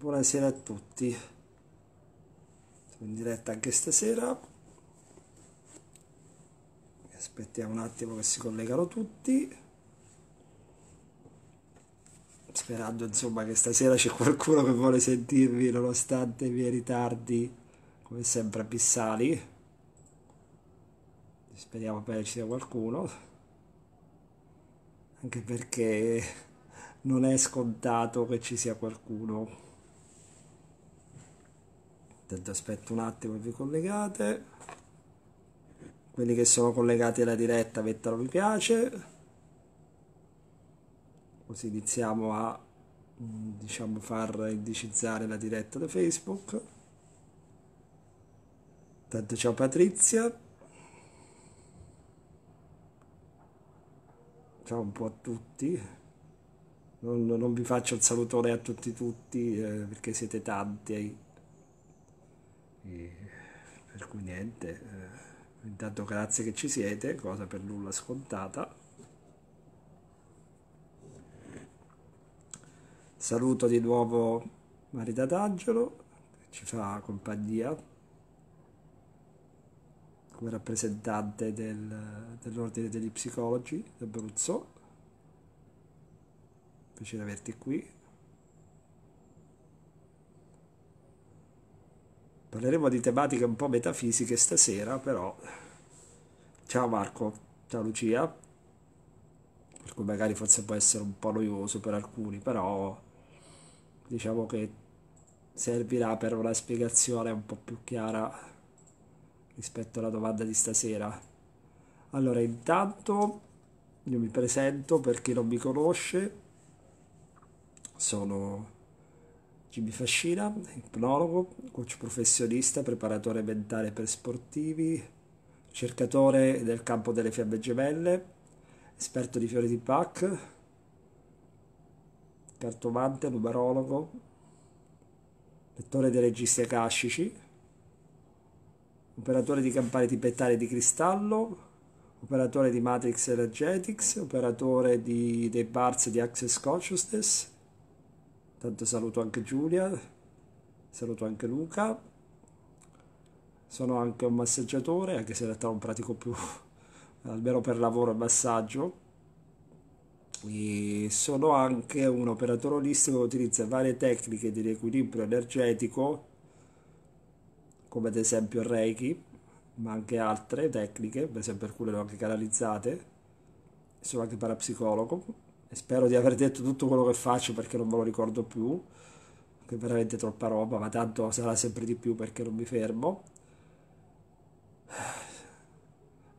buonasera a tutti sono in diretta anche stasera aspettiamo un attimo che si collegano tutti sperando insomma che stasera c'è qualcuno che vuole sentirvi nonostante i miei ritardi come sempre abissali speriamo che ci sia qualcuno anche perché non è scontato che ci sia qualcuno aspetto un attimo che vi collegate quelli che sono collegati alla diretta mettono mi piace così iniziamo a diciamo far indicizzare la diretta da facebook tanto ciao Patrizia ciao un po' a tutti non, non vi faccio il salutone a tutti tutti eh, perché siete tanti eh. E per cui niente, eh, intanto grazie che ci siete, cosa per nulla scontata. Saluto di nuovo Marita D'Angelo, che ci fa compagnia come rappresentante del, dell'Ordine degli Psicologi d'Abruzzo. Piacere averti qui. Parleremo di tematiche un po' metafisiche stasera, però. Ciao Marco, ciao Lucia. Per cui magari forse può essere un po' noioso per alcuni, però diciamo che servirà per una spiegazione un po' più chiara rispetto alla domanda di stasera. Allora, intanto io mi presento per chi non mi conosce, sono Gibi Fascina, ipnologo, coach professionista, preparatore mentale per sportivi, cercatore del campo delle fiamme gemelle, esperto di fiori di Bach, cartomante, numerologo, lettore dei registri akashici, operatore di campane tibetane di cristallo, operatore di Matrix Energetics, operatore di, dei bars di Access Consciousness, Tanto saluto anche Giulia, saluto anche Luca, sono anche un massaggiatore, anche se in realtà non pratico più, almeno per lavoro, massaggio. E sono anche un operatore olistico che utilizza varie tecniche di riequilibrio energetico, come ad esempio il Reiki, ma anche altre tecniche, per esempio alcune le ho anche canalizzate. Sono anche parapsicologo e spero di aver detto tutto quello che faccio perché non me lo ricordo più, che è veramente troppa roba, ma tanto sarà sempre di più perché non mi fermo.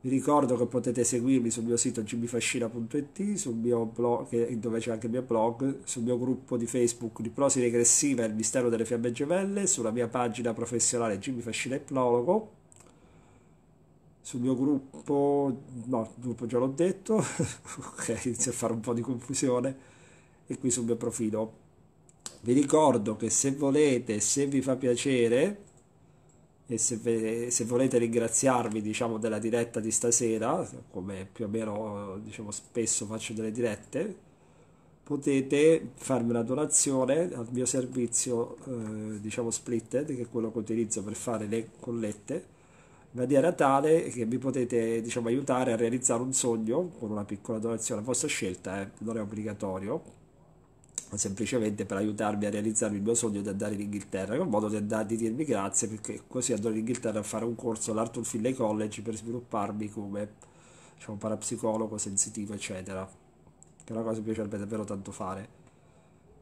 Vi ricordo che potete seguirmi sul mio sito gbfascina.it, sul mio blog, dove c'è anche il mio blog, sul mio gruppo di Facebook di Prosi Regressiva e il mistero delle fiamme gemelle, sulla mia pagina professionale Gimmi Fascina e Prologo sul mio gruppo, no, il gruppo già l'ho detto, ok, inizio a fare un po' di confusione, e qui sul mio profilo. Vi ricordo che se volete, se vi fa piacere, e se, ve, se volete ringraziarvi diciamo, della diretta di stasera, come più o meno diciamo, spesso faccio delle dirette, potete farmi una donazione al mio servizio eh, diciamo splitted che è quello che utilizzo per fare le collette in maniera tale che vi potete diciamo, aiutare a realizzare un sogno con una piccola donazione a vostra scelta, eh, non è obbligatorio, ma semplicemente per aiutarmi a realizzare il mio sogno di andare in Inghilterra, è un modo di, andare, di dirmi grazie perché così andrò in Inghilterra a fare un corso all'Arthur Finlay College per svilupparmi come diciamo, parapsicologo sensitivo, eccetera, che è una cosa che mi piacerebbe davvero tanto fare.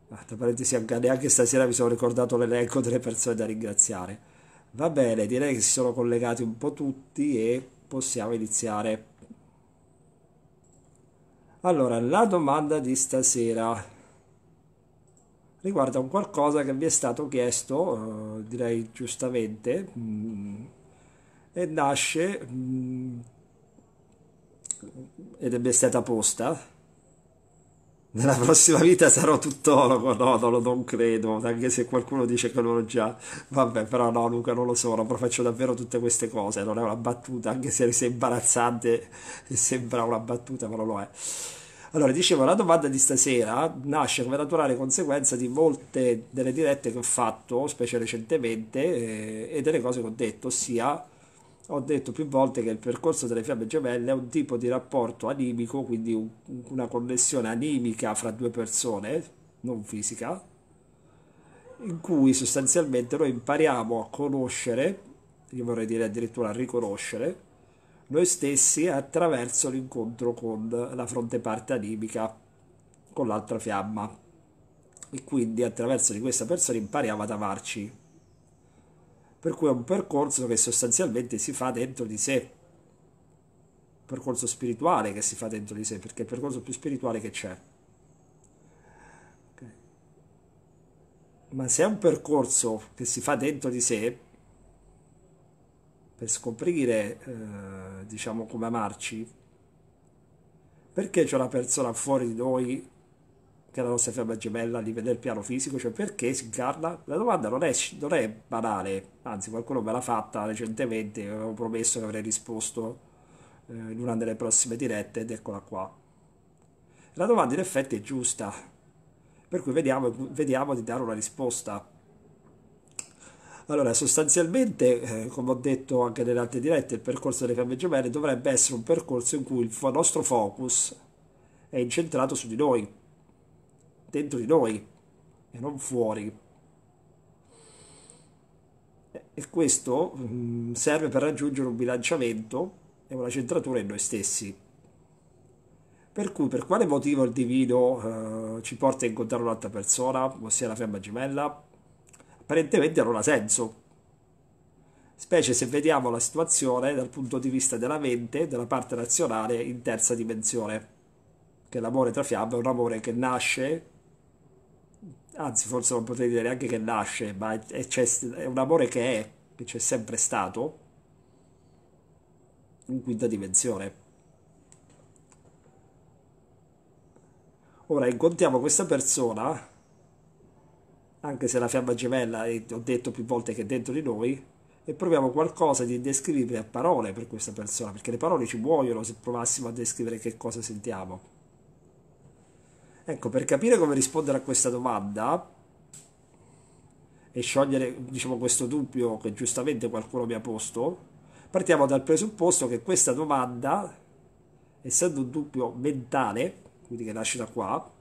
Ah, tra parentesi, anche, neanche stasera mi sono ricordato l'elenco delle persone da ringraziare. Va bene, direi che si sono collegati un po' tutti e possiamo iniziare. Allora, la domanda di stasera riguarda un qualcosa che vi è stato chiesto, eh, direi giustamente, mh, mm, e nasce mh, mm, ed è stata posta nella prossima vita sarò tuttologo, no, no, non credo, anche se qualcuno dice che lo già. Vabbè, però no, Luca, non lo sono, però faccio davvero tutte queste cose, non è una battuta, anche se è imbarazzante e sembra una battuta, ma non lo è. Allora, dicevo, la domanda di stasera nasce come naturale conseguenza di molte delle dirette che ho fatto, specie recentemente, e, eh, e delle cose che ho detto, ossia ho detto più volte che il percorso delle fiamme gemelle è un tipo di rapporto animico, quindi un, una connessione animica fra due persone, non fisica, in cui sostanzialmente noi impariamo a conoscere, io vorrei dire addirittura a riconoscere, noi stessi attraverso l'incontro con la fronteparte animica, con l'altra fiamma. E quindi attraverso di questa persona impariamo ad amarci, per cui è un percorso che sostanzialmente si fa dentro di sé, percorso spirituale che si fa dentro di sé, perché è il percorso più spirituale che c'è. Okay. Ma se è un percorso che si fa dentro di sé, per scoprire, eh, diciamo, come amarci, perché c'è una persona fuori di noi che la nostra fiamma gemella, di vedere il piano fisico, cioè perché si incarna? La domanda non è, non è banale, anzi qualcuno me l'ha fatta recentemente, avevo promesso che avrei risposto eh, in una delle prossime dirette ed eccola qua. La domanda in effetti è giusta, per cui vediamo, vediamo di dare una risposta. Allora, sostanzialmente, eh, come ho detto anche nelle altre dirette, il percorso delle fiamme gemelle dovrebbe essere un percorso in cui il nostro focus è incentrato su di noi, dentro di noi e non fuori. E questo mm, serve per raggiungere un bilanciamento e una centratura in noi stessi. Per cui, per quale motivo il divino eh, ci porta a incontrare un'altra persona, ossia la fiamma gemella? Apparentemente non ha senso, specie se vediamo la situazione dal punto di vista della mente, della parte razionale in terza dimensione, che l'amore tra fiamme è un amore che nasce anzi forse non potrei dire neanche che nasce, ma è, è, è un amore che è, che c'è sempre stato, in quinta dimensione. Ora incontriamo questa persona, anche se la fiamma gemella, è, ho detto più volte che è dentro di noi, e proviamo qualcosa di indescrivibile a parole per questa persona, perché le parole ci muoiono se provassimo a descrivere che cosa sentiamo. Ecco, per capire come rispondere a questa domanda e sciogliere, diciamo, questo dubbio che giustamente qualcuno mi ha posto, partiamo dal presupposto che questa domanda, essendo un dubbio mentale, quindi che nasce da qua,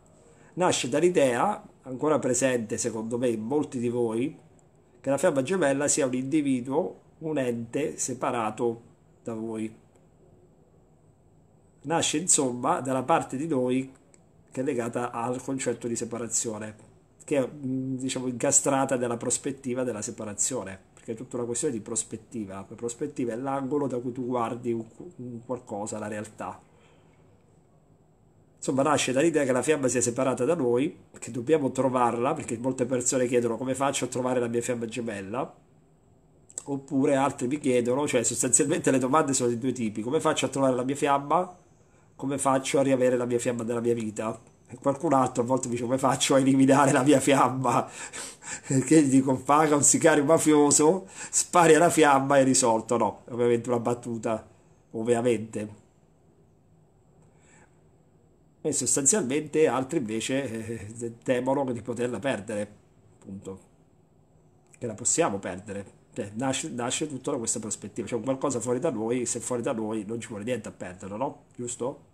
nasce dall'idea, ancora presente secondo me in molti di voi, che la fiamma gemella sia un individuo, un ente separato da voi. Nasce insomma dalla parte di noi che è legata al concetto di separazione, che è mm, diciamo incastrata nella prospettiva della separazione, perché è tutta una questione di prospettiva. La prospettiva è l'angolo da cui tu guardi un, un qualcosa, la realtà. Insomma, nasce dall'idea che la fiamma sia separata da noi, che dobbiamo trovarla, perché molte persone chiedono come faccio a trovare la mia fiamma gemella, oppure altri mi chiedono, cioè sostanzialmente le domande sono di due tipi, come faccio a trovare la mia fiamma come faccio a riavere la mia fiamma della mia vita? E qualcun altro a volte mi dice come faccio a eliminare la mia fiamma? Perché gli dico paga un sicario mafioso, spari alla fiamma e risolto. No, ovviamente una battuta, ovviamente. E sostanzialmente altri invece eh, eh temono di poterla perdere, appunto. Che la possiamo perdere. Cioè, nasce, nasce tutto da questa prospettiva. Cioè qualcosa fuori da noi, se fuori da noi non ci vuole niente a perderlo, no? Giusto?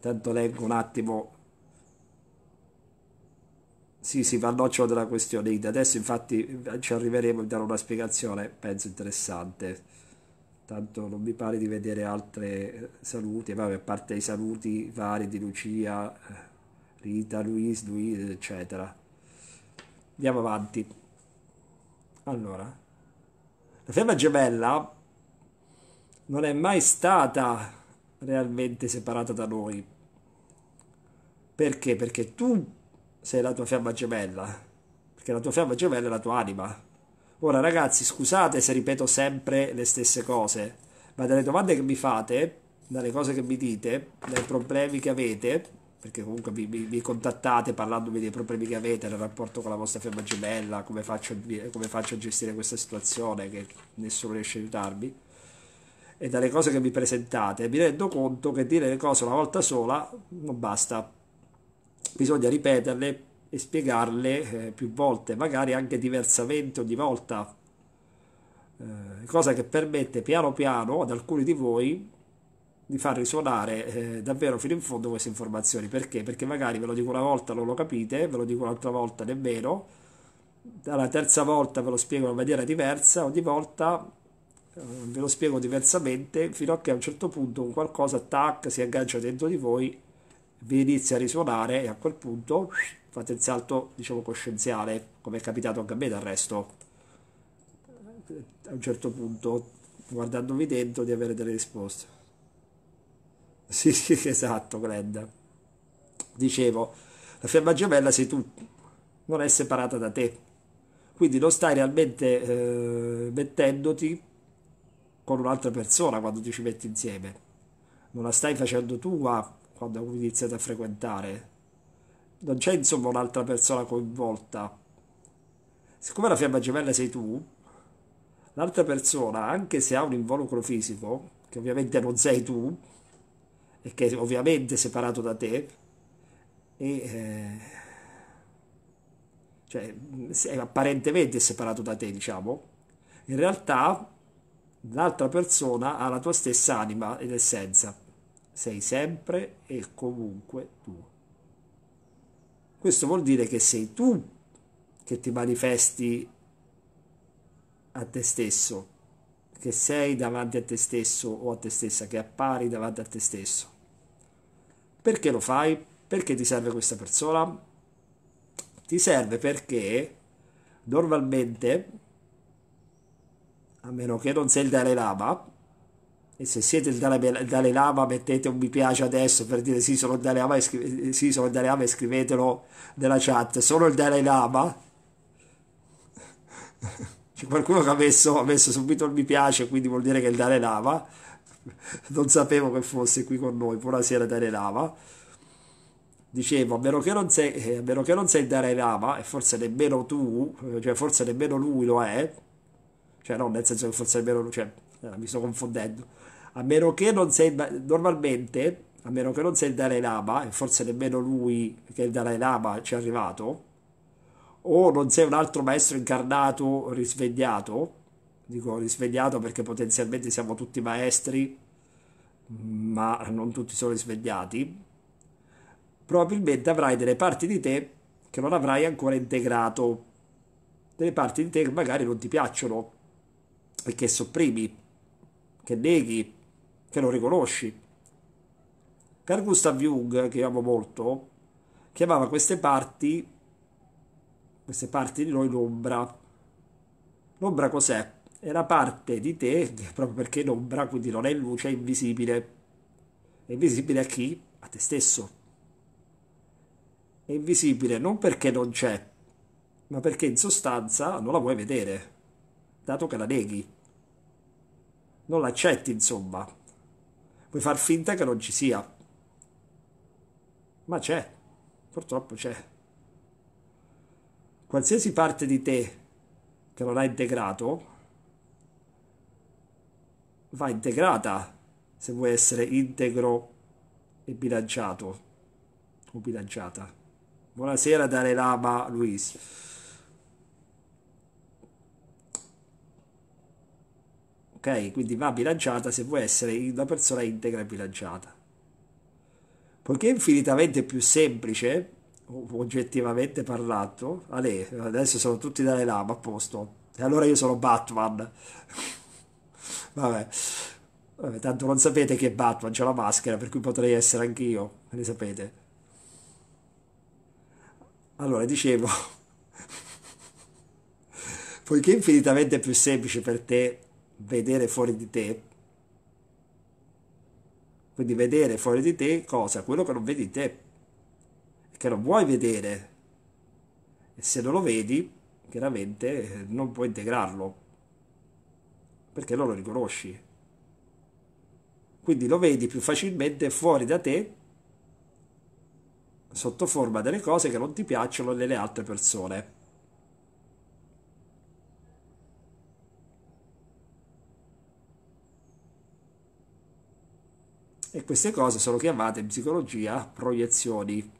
Tanto leggo un attimo. Sì, sì, va al nocciolo della questione. Adesso infatti ci arriveremo a dare una spiegazione, penso interessante. Tanto non mi pare di vedere altre eh, saluti, vabbè, a parte i saluti vari di Lucia, eh, Rita, Luis, Luis, eccetera. Andiamo avanti. Allora, la fiamma gemella non è mai stata realmente separata da noi. Perché? Perché tu sei la tua fiamma gemella, perché la tua fiamma gemella è la tua anima. Ora ragazzi, scusate se ripeto sempre le stesse cose, ma dalle domande che mi fate, dalle cose che mi dite, dai problemi che avete, perché comunque mi, mi, mi, contattate parlandomi dei problemi che avete nel rapporto con la vostra fiamma gemella, come faccio, come faccio a gestire questa situazione che nessuno riesce a aiutarmi e dalle cose che vi presentate, mi rendo conto che dire le cose una volta sola non basta, bisogna ripeterle e spiegarle eh, più volte, magari anche diversamente ogni volta, eh, cosa che permette piano piano ad alcuni di voi di far risuonare eh, davvero fino in fondo queste informazioni. Perché? Perché magari ve lo dico una volta non lo capite, ve lo dico un'altra volta nemmeno, dalla terza volta ve lo spiego in maniera diversa, ogni volta eh, ve lo spiego diversamente, fino a che a un certo punto un qualcosa tac, si aggancia dentro di voi, vi inizia a risuonare e a quel punto fate il salto, diciamo, coscienziale, come è capitato anche a me dal resto. Eh, a un certo punto, guardandovi dentro, di avere delle risposte. Sì, sì, esatto, Glenda. Dicevo, la fiamma gemella sei tu, non è separata da te. Quindi non stai realmente eh, mettendoti con un'altra persona quando ti ci metti insieme. Non la stai facendo tu, ma quando hai iniziato a frequentare. Non c'è insomma un'altra persona coinvolta. Siccome la fiamma gemella sei tu, l'altra persona, anche se ha un involucro fisico, che ovviamente non sei tu, e che è ovviamente separato da te, e, eh, cioè, è apparentemente separato da te, diciamo, in realtà l'altra persona ha la tua stessa anima ed essenza. Sei sempre e comunque tu. Questo vuol dire che sei tu che ti manifesti a te stesso, che sei davanti a te stesso o a te stessa, che appari davanti a te stesso. Perché lo fai? Perché ti serve questa persona? Ti serve perché normalmente a meno che non sei il Dalai Lama, e se siete il Dalai Lama mettete un mi piace adesso per dire sì sono il Dalai Lama e, scrive, eh, sì, sono il Dalai Lama e scrivetelo nella chat sono il Dalai Lama c'è qualcuno che ha messo, ha messo subito il mi piace quindi vuol dire che è il Dalai Lama non sapevo che fosse qui con noi buonasera Dalai Lama dicevo a meno che non sei, eh, a meno che non sei il Dalai Lama e forse nemmeno tu eh, cioè forse nemmeno lui lo è cioè, no, nel senso che forse almeno. Cioè, eh, mi sto confondendo. A meno che non sei. Normalmente, a meno che non sei il Dalai Lama, e forse nemmeno lui, che è il Dalai Lama, ci è arrivato, o non sei un altro maestro incarnato risvegliato, dico risvegliato perché potenzialmente siamo tutti maestri, ma non tutti sono risvegliati, probabilmente avrai delle parti di te che non avrai ancora integrato, delle parti di te che magari non ti piacciono, e che sopprimi, che neghi, che non riconosci. Carl Gustav Jung, che amo molto, chiamava queste parti, queste parti di noi l'ombra. L'ombra cos'è? È la parte di te, proprio perché l'ombra, quindi non è luce, è invisibile. È invisibile a chi? A te stesso. È invisibile non perché non c'è, ma perché in sostanza non la vuoi vedere, dato che la neghi non l'accetti, insomma. Vuoi far finta che non ci sia. Ma c'è, purtroppo c'è. Qualsiasi parte di te che non ha integrato, va integrata se vuoi essere integro e bilanciato o bilanciata. Buonasera Dalai Lama Luis. Quindi va bilanciata se vuoi essere una persona integra e bilanciata. Poiché è infinitamente più semplice, oggettivamente parlato, Ale, adesso sono tutti dalle Lama a posto, e allora io sono Batman. Vabbè. Vabbè, tanto non sapete che Batman c'è la maschera, per cui potrei essere anch'io, ne sapete. Allora, dicevo, poiché è infinitamente più semplice per te vedere fuori di te. Quindi vedere fuori di te cosa? Quello che non vedi in te, che non vuoi vedere. E se non lo vedi, chiaramente eh, non puoi integrarlo, perché non lo riconosci. Quindi lo vedi più facilmente fuori da te, sotto forma delle cose che non ti piacciono nelle altre persone. e queste cose sono chiamate in psicologia proiezioni.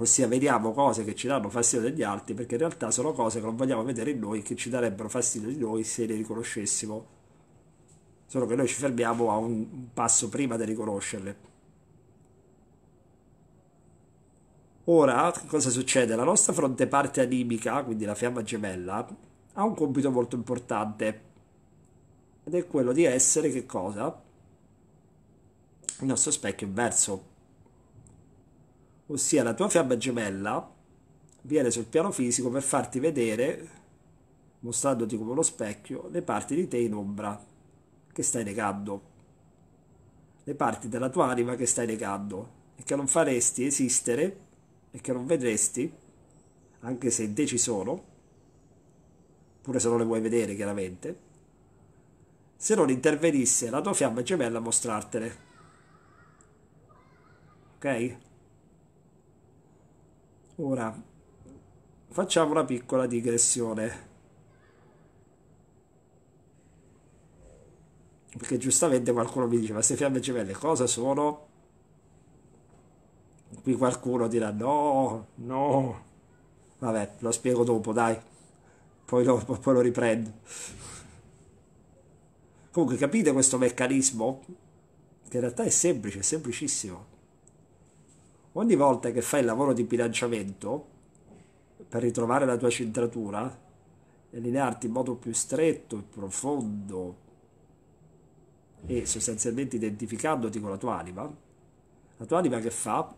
Ossia vediamo cose che ci danno fastidio degli altri perché in realtà sono cose che non vogliamo vedere in noi che ci darebbero fastidio di noi se le riconoscessimo. Solo che noi ci fermiamo a un passo prima di riconoscerle. Ora, cosa succede? La nostra fronteparte animica, quindi la fiamma gemella, ha un compito molto importante ed è quello di essere che cosa? Il nostro specchio inverso, ossia la tua fiaba gemella viene sul piano fisico per farti vedere, mostrandoti come uno specchio, le parti di te in ombra che stai negando, le parti della tua anima che stai negando e che non faresti esistere e che non vedresti, anche se in te ci sono, pure se non le vuoi vedere chiaramente se non intervenisse la tua fiamma gemella a mostrartene. Ok? Ora, facciamo una piccola digressione. Perché giustamente qualcuno mi dice, ma queste fiamme gemelle cosa sono? Qui qualcuno dirà, no, no. Vabbè, lo spiego dopo, dai. Poi lo, poi lo riprendo. Comunque capite questo meccanismo? Che in realtà è semplice, è semplicissimo. Ogni volta che fai il lavoro di bilanciamento per ritrovare la tua centratura, e allinearti in modo più stretto e profondo e sostanzialmente identificandoti con la tua anima, la tua anima che fa?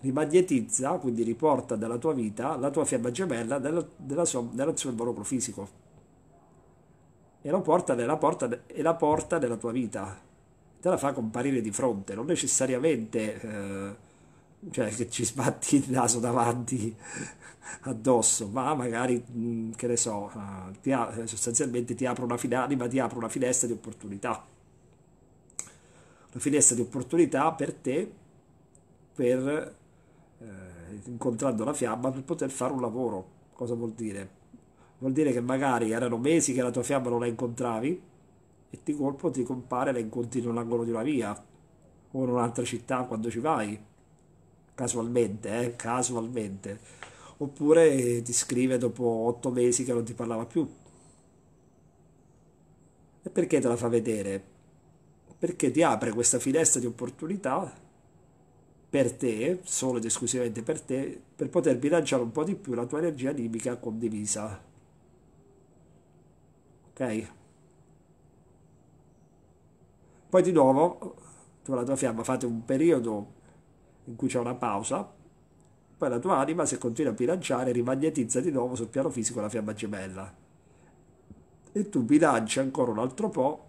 Rimagnetizza, quindi riporta dalla tua vita la tua fiamma gemella nella, nella sua, nel suo involucro fisico è la porta, della porta, è la porta della tua vita. Te la fa comparire di fronte, non necessariamente eh, cioè che ci sbatti il naso davanti addosso, ma magari, mm, che ne so, eh, ti eh, sostanzialmente ti apre una finestra, ti apre una finestra di opportunità. Una finestra di opportunità per te, per, eh, incontrando la fiamma, per poter fare un lavoro. Cosa vuol dire? Vuol dire che magari erano mesi che la tua fiamma non la incontravi e di colpo ti compare la incontri in un angolo di una via o in un'altra città quando ci vai. Casualmente, eh? Casualmente. Oppure ti scrive dopo otto mesi che non ti parlava più. E perché te la fa vedere? Perché ti apre questa finestra di opportunità per te, solo ed esclusivamente per te, per poter bilanciare un po' di più la tua energia libica condivisa ok poi di nuovo con la tua fiamma fate un periodo in cui c'è una pausa poi la tua anima se continua a bilanciare rimagnetizza di nuovo sul piano fisico la fiamma gemella e tu bilanci ancora un altro po'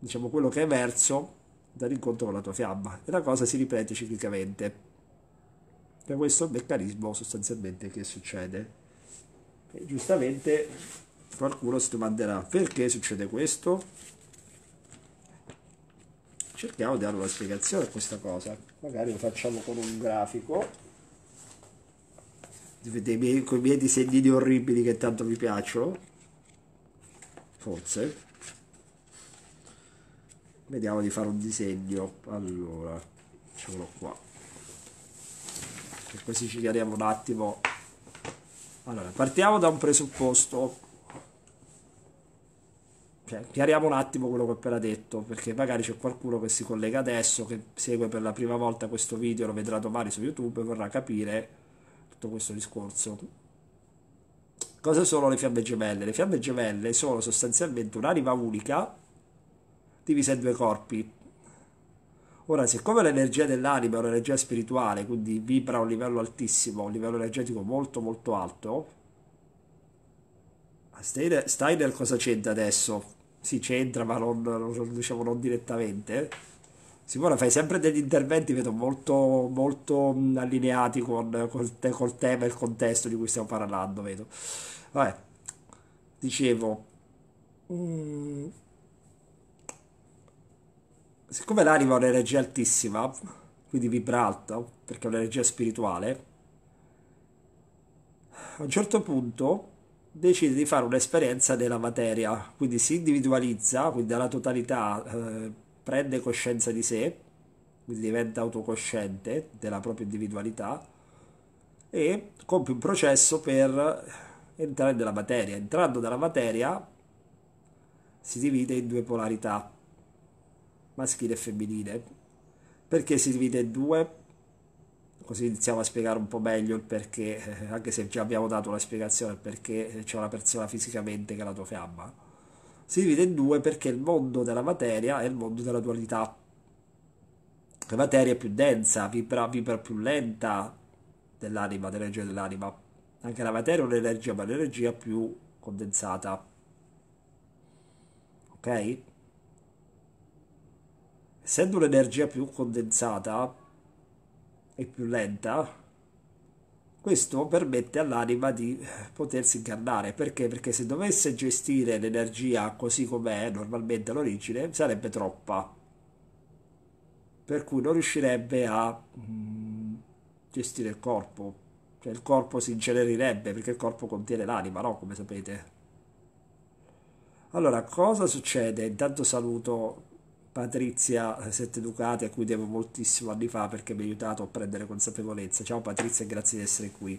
diciamo quello che è emerso dall'incontro con la tua fiamma e la cosa si ripete ciclicamente e questo è il meccanismo sostanzialmente che succede e giustamente qualcuno si domanderà perché succede questo? Cerchiamo di dare una spiegazione a questa cosa, magari lo facciamo con un grafico dei miei, con i miei disegnini orribili che tanto mi piacciono forse vediamo di fare un disegno allora facciamolo qua e così ci chiariamo un attimo allora, partiamo da un presupposto. Cioè, chiariamo un attimo quello che ho appena detto, perché magari c'è qualcuno che si collega adesso, che segue per la prima volta questo video, lo vedrà domani su YouTube e vorrà capire tutto questo discorso. Cosa sono le fiamme gemelle? Le fiamme gemelle sono sostanzialmente un'anima unica divisa in due corpi Ora, siccome l'energia dell'anima è un'energia spirituale, quindi vibra a un livello altissimo, a un livello energetico molto molto alto, Steiner, Steiner cosa c'entra adesso? Si c'entra, ma non, non, diciamo, non direttamente. Simona, fai sempre degli interventi, vedo, molto, molto mm, allineati con, col, te, col tema e il contesto di cui stiamo parlando, vedo. Vabbè, dicevo... Mm siccome l'anima ha un'energia altissima, quindi vibra alta, perché è un'energia spirituale, a un certo punto decide di fare un'esperienza della materia, quindi si individualizza, quindi dalla totalità eh, prende coscienza di sé, quindi diventa autocosciente della propria individualità e compie un processo per entrare nella materia. Entrando nella materia si divide in due polarità maschile e femminile. Perché si divide in due? Così iniziamo a spiegare un po' meglio il perché, eh, anche se già abbiamo dato la spiegazione perché eh, c'è una persona fisicamente che è la tua fiamma. Si divide in due perché il mondo della materia è il mondo della dualità. La materia è più densa, vibra, vibra più lenta dell'anima, dell'energia dell'anima. Anche la materia è un'energia, ma un'energia più condensata. Ok? essendo un'energia più condensata e più lenta, questo permette all'anima di potersi incarnare. Perché? Perché se dovesse gestire l'energia così com'è normalmente all'origine, sarebbe troppa. Per cui non riuscirebbe a mm, gestire il corpo. Cioè il corpo si incenerirebbe perché il corpo contiene l'anima, no? Come sapete. Allora, cosa succede? Intanto saluto Patrizia eh, Sette Ducati a cui devo moltissimo anni fa perché mi ha aiutato a prendere consapevolezza. Ciao Patrizia e grazie di essere qui.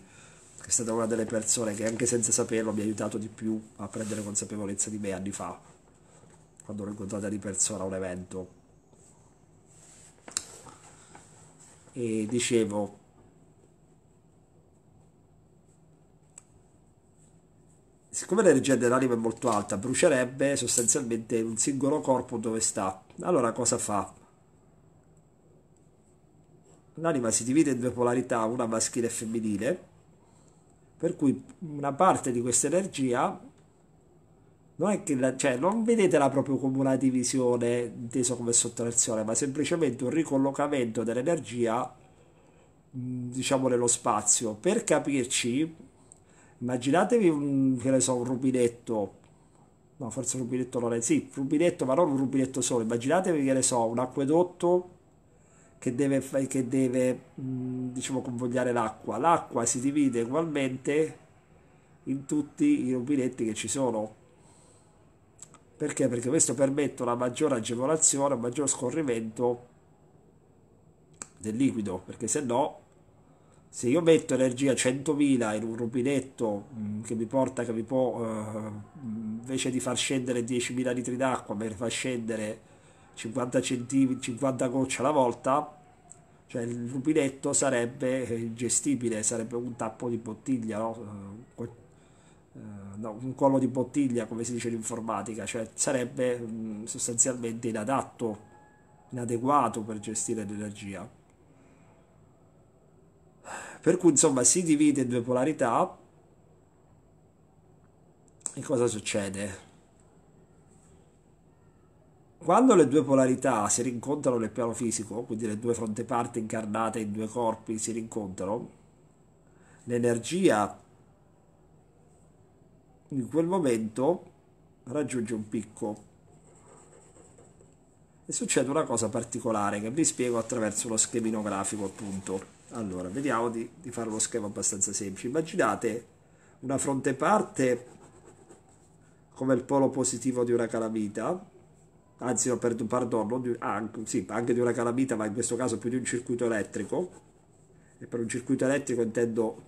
È stata una delle persone che anche senza saperlo mi ha aiutato di più a prendere consapevolezza di me anni fa, quando l'ho incontrata di persona a un evento. E dicevo, siccome l'energia dell'anima è molto alta, brucierebbe sostanzialmente un singolo corpo dove sta. Allora cosa fa? L'anima si divide in due polarità, una maschile e femminile, per cui una parte di questa energia non è che la, cioè, non vedetela proprio come una divisione intesa come sottrazione, ma semplicemente un ricollocamento dell'energia, diciamo, nello spazio. Per capirci, immaginatevi un, che ne so, un rubinetto, no forse un rubinetto non è, sì, rubinetto ma non un rubinetto solo, immaginatevi che ne so, un acquedotto che deve, che deve mm, diciamo convogliare l'acqua, l'acqua si divide ugualmente in tutti i rubinetti che ci sono. Perché? Perché questo permette una maggiore agevolazione, un maggior scorrimento del liquido, perché se no se io metto energia 100.000 in un rubinetto mm, che mi porta, che mi può, uh, invece di far scendere 10.000 litri d'acqua, me ne fa scendere 50, centim- 50 gocce alla volta, cioè il rubinetto sarebbe eh, ingestibile, sarebbe un tappo di bottiglia, no? uh, no, un collo di bottiglia come si dice in informatica, cioè sarebbe mh, mm, sostanzialmente inadatto, inadeguato per gestire l'energia. Per cui insomma si divide in due polarità. E cosa succede? Quando le due polarità si rincontrano nel piano fisico, quindi le due parti incarnate in due corpi si rincontrano, l'energia in quel momento raggiunge un picco e succede una cosa particolare che vi spiego attraverso lo schemino grafico appunto allora, vediamo di, di fare uno schema abbastanza semplice. Immaginate una fronte parte come il polo positivo di una calamita, anzi no, perdo, perdono, di, ah, sì, anche di una calamita, ma in questo caso più di un circuito elettrico, e per un circuito elettrico intendo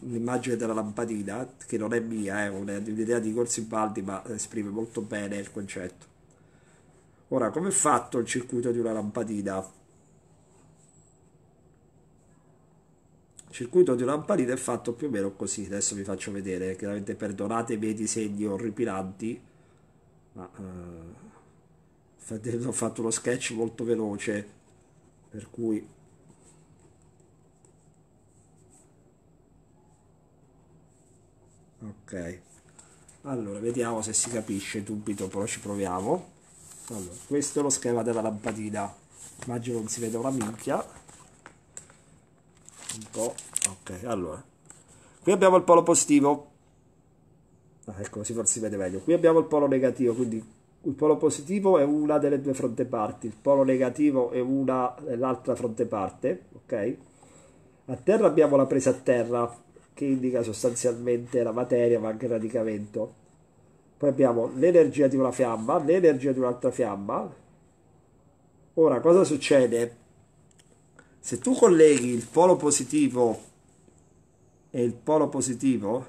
un'immagine mm, della lampadina, che non è mia, eh, è un'idea di Corsibaldi, ma esprime molto bene il concetto. Ora, come è fatto il circuito di una lampadina? circuito di lampadina è fatto più o meno così adesso vi faccio vedere chiaramente perdonatemi i miei disegni orripilanti ma eh, ho fatto uno sketch molto veloce per cui ok allora vediamo se si capisce dubito però ci proviamo allora, questo è lo schema della lampadina immagino non si vede una minchia un po' ok allora qui abbiamo il polo positivo ah, ecco così forse si vede meglio qui abbiamo il polo negativo quindi il polo positivo è una delle due fronte parti, il polo negativo è, una, è fronte parte, ok? A terra abbiamo la presa a terra, che indica sostanzialmente la materia ma anche il radicamento. Poi abbiamo l'energia di una fiamma, l'energia di un'altra fiamma. Ora, cosa succede? Se tu colleghi il polo positivo e il polo positivo,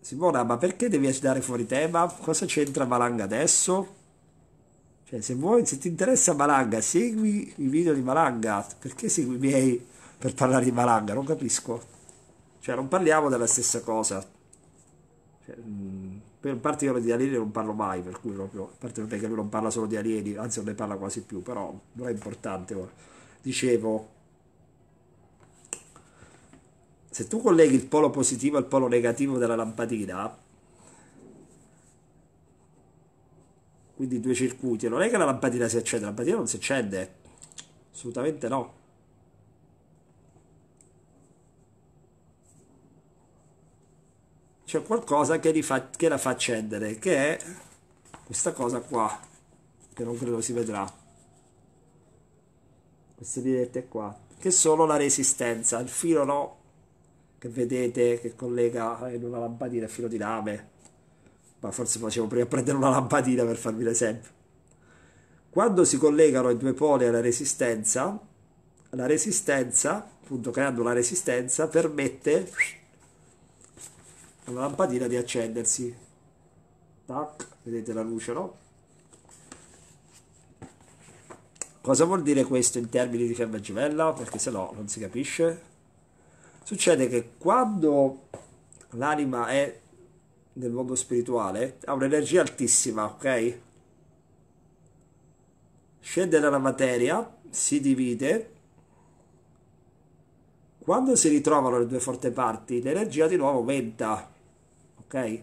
Simona, ma perché devi andare fuori tema? Cosa c'entra Malanga adesso? Cioè, se vuoi, se ti interessa Malanga, segui i video di Malanga. Perché segui i miei per parlare di Malanga? Non capisco. Cioè, non parliamo della stessa cosa. Cioè, mh mm, per parte io di alieni non parlo mai, per cui proprio, a parte non è che lui non parla solo di alieni, anzi non ne parla quasi più, però non è importante ora. Dicevo, se tu colleghi il polo positivo al polo negativo della lampadina, quindi due circuiti, non è che la lampadina si accende, la lampadina non si accende, assolutamente no. c'è qualcosa che, fa, che la fa accendere, che è questa cosa qua, che non credo si vedrà. Queste dirette qua, che sono la resistenza, il filo no, che vedete che collega in una lampadina il filo di lame, ma forse facevo prima prendere una lampadina per farvi l'esempio. Quando si collegano i due poli alla resistenza, la resistenza, appunto creando la resistenza, permette alla lampadina di accendersi. Tac, vedete la luce, no? Cosa vuol dire questo in termini di fiamma gemella? Perché se no non si capisce. Succede che quando l'anima è nel mondo spirituale ha un'energia altissima, ok? Scende dalla materia, si divide. Quando si ritrovano le due forti parti, l'energia di nuovo aumenta ok?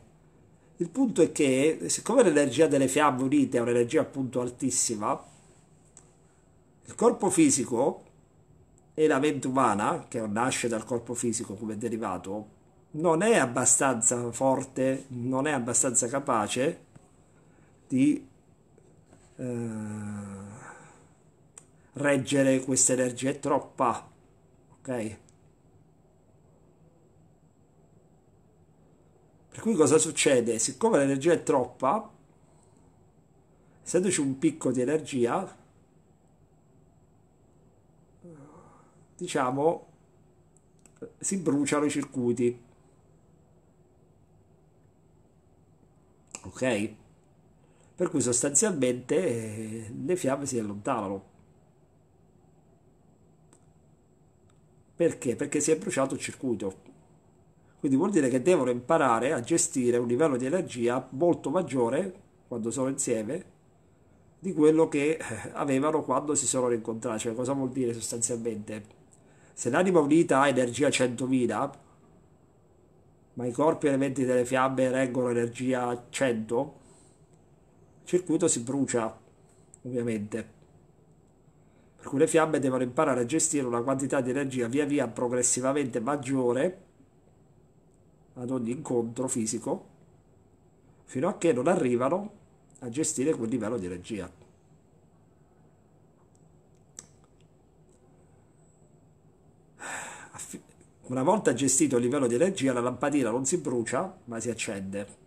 Il punto è che, siccome l'energia delle fiamme unite è un'energia appunto altissima, il corpo fisico e la mente umana, che nasce dal corpo fisico come derivato, non è abbastanza forte, non è abbastanza capace di eh, reggere questa energia, è troppa, ok? Per cui cosa succede? Siccome l'energia è troppa, essendoci un picco di energia, diciamo, si bruciano i circuiti. Ok? Per cui sostanzialmente eh, le fiamme si allontanano. Perché? Perché si è bruciato il circuito. Quindi vuol dire che devono imparare a gestire un livello di energia molto maggiore quando sono insieme di quello che eh, avevano quando si sono rincontrati. Cioè, cosa vuol dire sostanzialmente? Se l'anima unita ha energia 100.000, ma i corpi elementi delle fiamme reggono energia 100, il circuito si brucia, ovviamente. Per cui le fiamme devono imparare a gestire una quantità di energia via via progressivamente maggiore ad ogni incontro fisico fino a che non arrivano a gestire quel livello di energia. Una volta gestito il livello di energia la lampadina non si brucia ma si accende.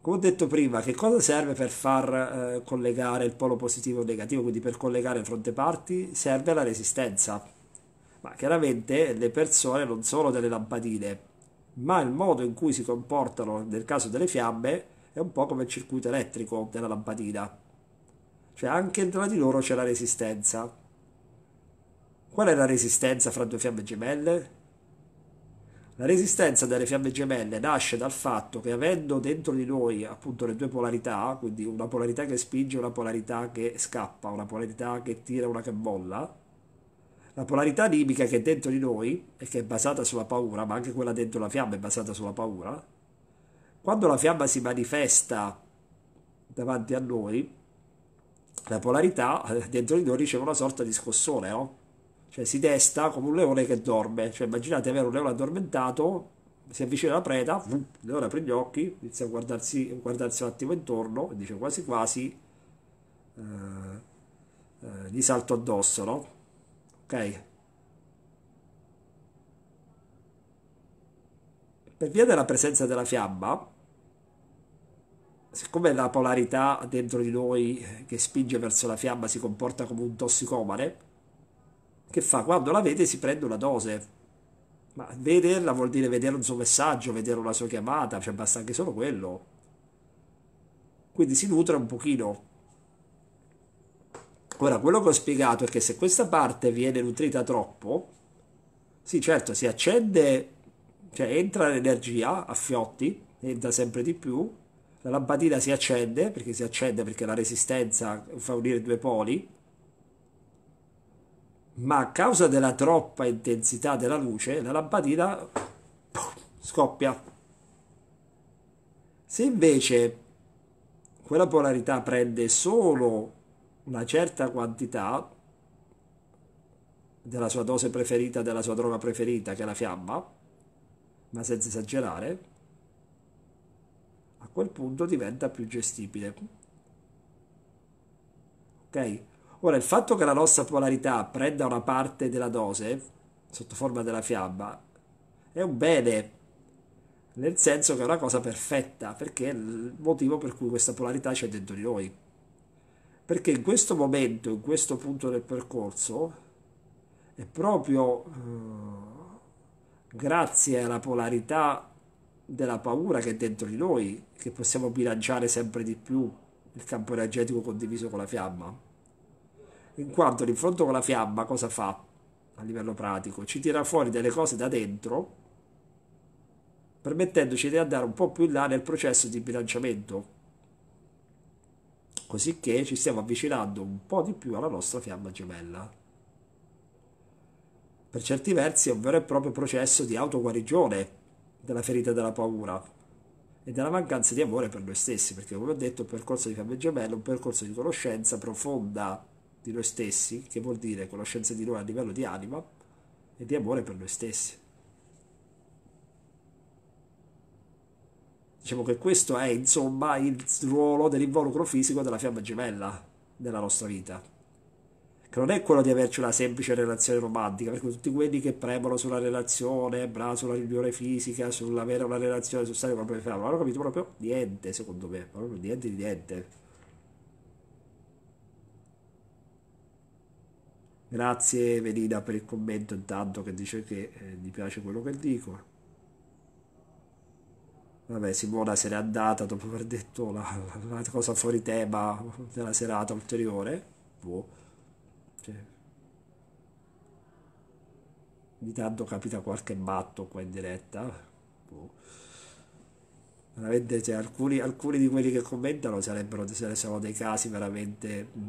Come ho detto prima, che cosa serve per far eh, collegare il polo positivo e negativo, quindi per collegare fronte parti? Serve la resistenza. Ma chiaramente le persone non sono delle lampadine, ma il modo in cui si comportano nel caso delle fiamme è un po' come il circuito elettrico della lampadina. Cioè anche tra di loro c'è la resistenza. Qual è la resistenza fra due fiamme gemelle? La resistenza delle fiamme gemelle nasce dal fatto che avendo dentro di noi appunto le due polarità, quindi una polarità che spinge, e una polarità che scappa, una polarità che tira, e una che molla, la polarità animica che è dentro di noi e che è basata sulla paura, ma anche quella dentro la fiamma è basata sulla paura, quando la fiamma si manifesta davanti a noi, la polarità eh, dentro di noi riceve una sorta di scossone, no? Cioè si desta come un leone che dorme, cioè immaginate avere un leone addormentato, si avvicina alla preda, il leone apre gli occhi, inizia a guardarsi, a guardarsi un attimo intorno e dice quasi quasi... Eh, eh, gli salto addosso, no? ok? Per via della presenza della fiamma, siccome la polarità dentro di noi che spinge verso la fiamma si comporta come un tossicomane, che fa? Quando la vede si prende una dose. Ma vederla vuol dire vedere un suo messaggio, vedere una sua chiamata, cioè basta anche solo quello. Quindi si nutre un pochino. Ora, quello che ho spiegato è che se questa parte viene nutrita troppo, sì, certo, si accende, cioè entra l'energia a fiotti, entra sempre di più, la lampadina si accende, perché si accende perché la resistenza fa unire due poli, ma a causa della troppa intensità della luce, la lampadina scoppia. Se invece quella polarità prende solo una certa quantità della sua dose preferita, della sua droga preferita, che è la fiamma, ma senza esagerare, a quel punto diventa più gestibile. Ok? Ora, il fatto che la nostra polarità prenda una parte della dose, sotto forma della fiamma, è un bene, nel senso che è una cosa perfetta, perché è il motivo per cui questa polarità c'è dentro di noi perché in questo momento, in questo punto del percorso, è proprio eh, grazie alla polarità della paura che è dentro di noi che possiamo bilanciare sempre di più il campo energetico condiviso con la fiamma. In quanto l'infronto con la fiamma cosa fa a livello pratico? Ci tira fuori delle cose da dentro permettendoci di andare un po' più in là nel processo di bilanciamento cosicché ci stiamo avvicinando un po' di più alla nostra fiamma gemella. Per certi versi è un vero e proprio processo di autoguarigione della ferita della paura e della mancanza di amore per noi stessi, perché come ho detto il percorso di fiamme gemelle è un percorso di conoscenza profonda di noi stessi, che vuol dire conoscenza di noi a livello di anima e di amore per noi stessi. Diciamo che questo è insomma il ruolo dell'involucro fisico della fiamma gemella nella nostra vita. Che non è quello di averci una semplice relazione romantica, perché tutti quelli che premono sulla relazione, bra, sulla riunione fisica, sull'avere una relazione, su stare con la propria fiamma, non hanno capito proprio niente, secondo me, proprio niente di niente. Grazie Velina per il commento intanto che dice che eh, gli piace quello che dico vabbè, Simona se l'è andata dopo aver detto la, la cosa fuori tema della serata ulteriore. Boh. Cioè, ogni tanto capita qualche matto qua in diretta. Boh. Veramente, cioè, alcuni, alcuni, di quelli che commentano sarebbero, sarebbero dei casi veramente. Mh,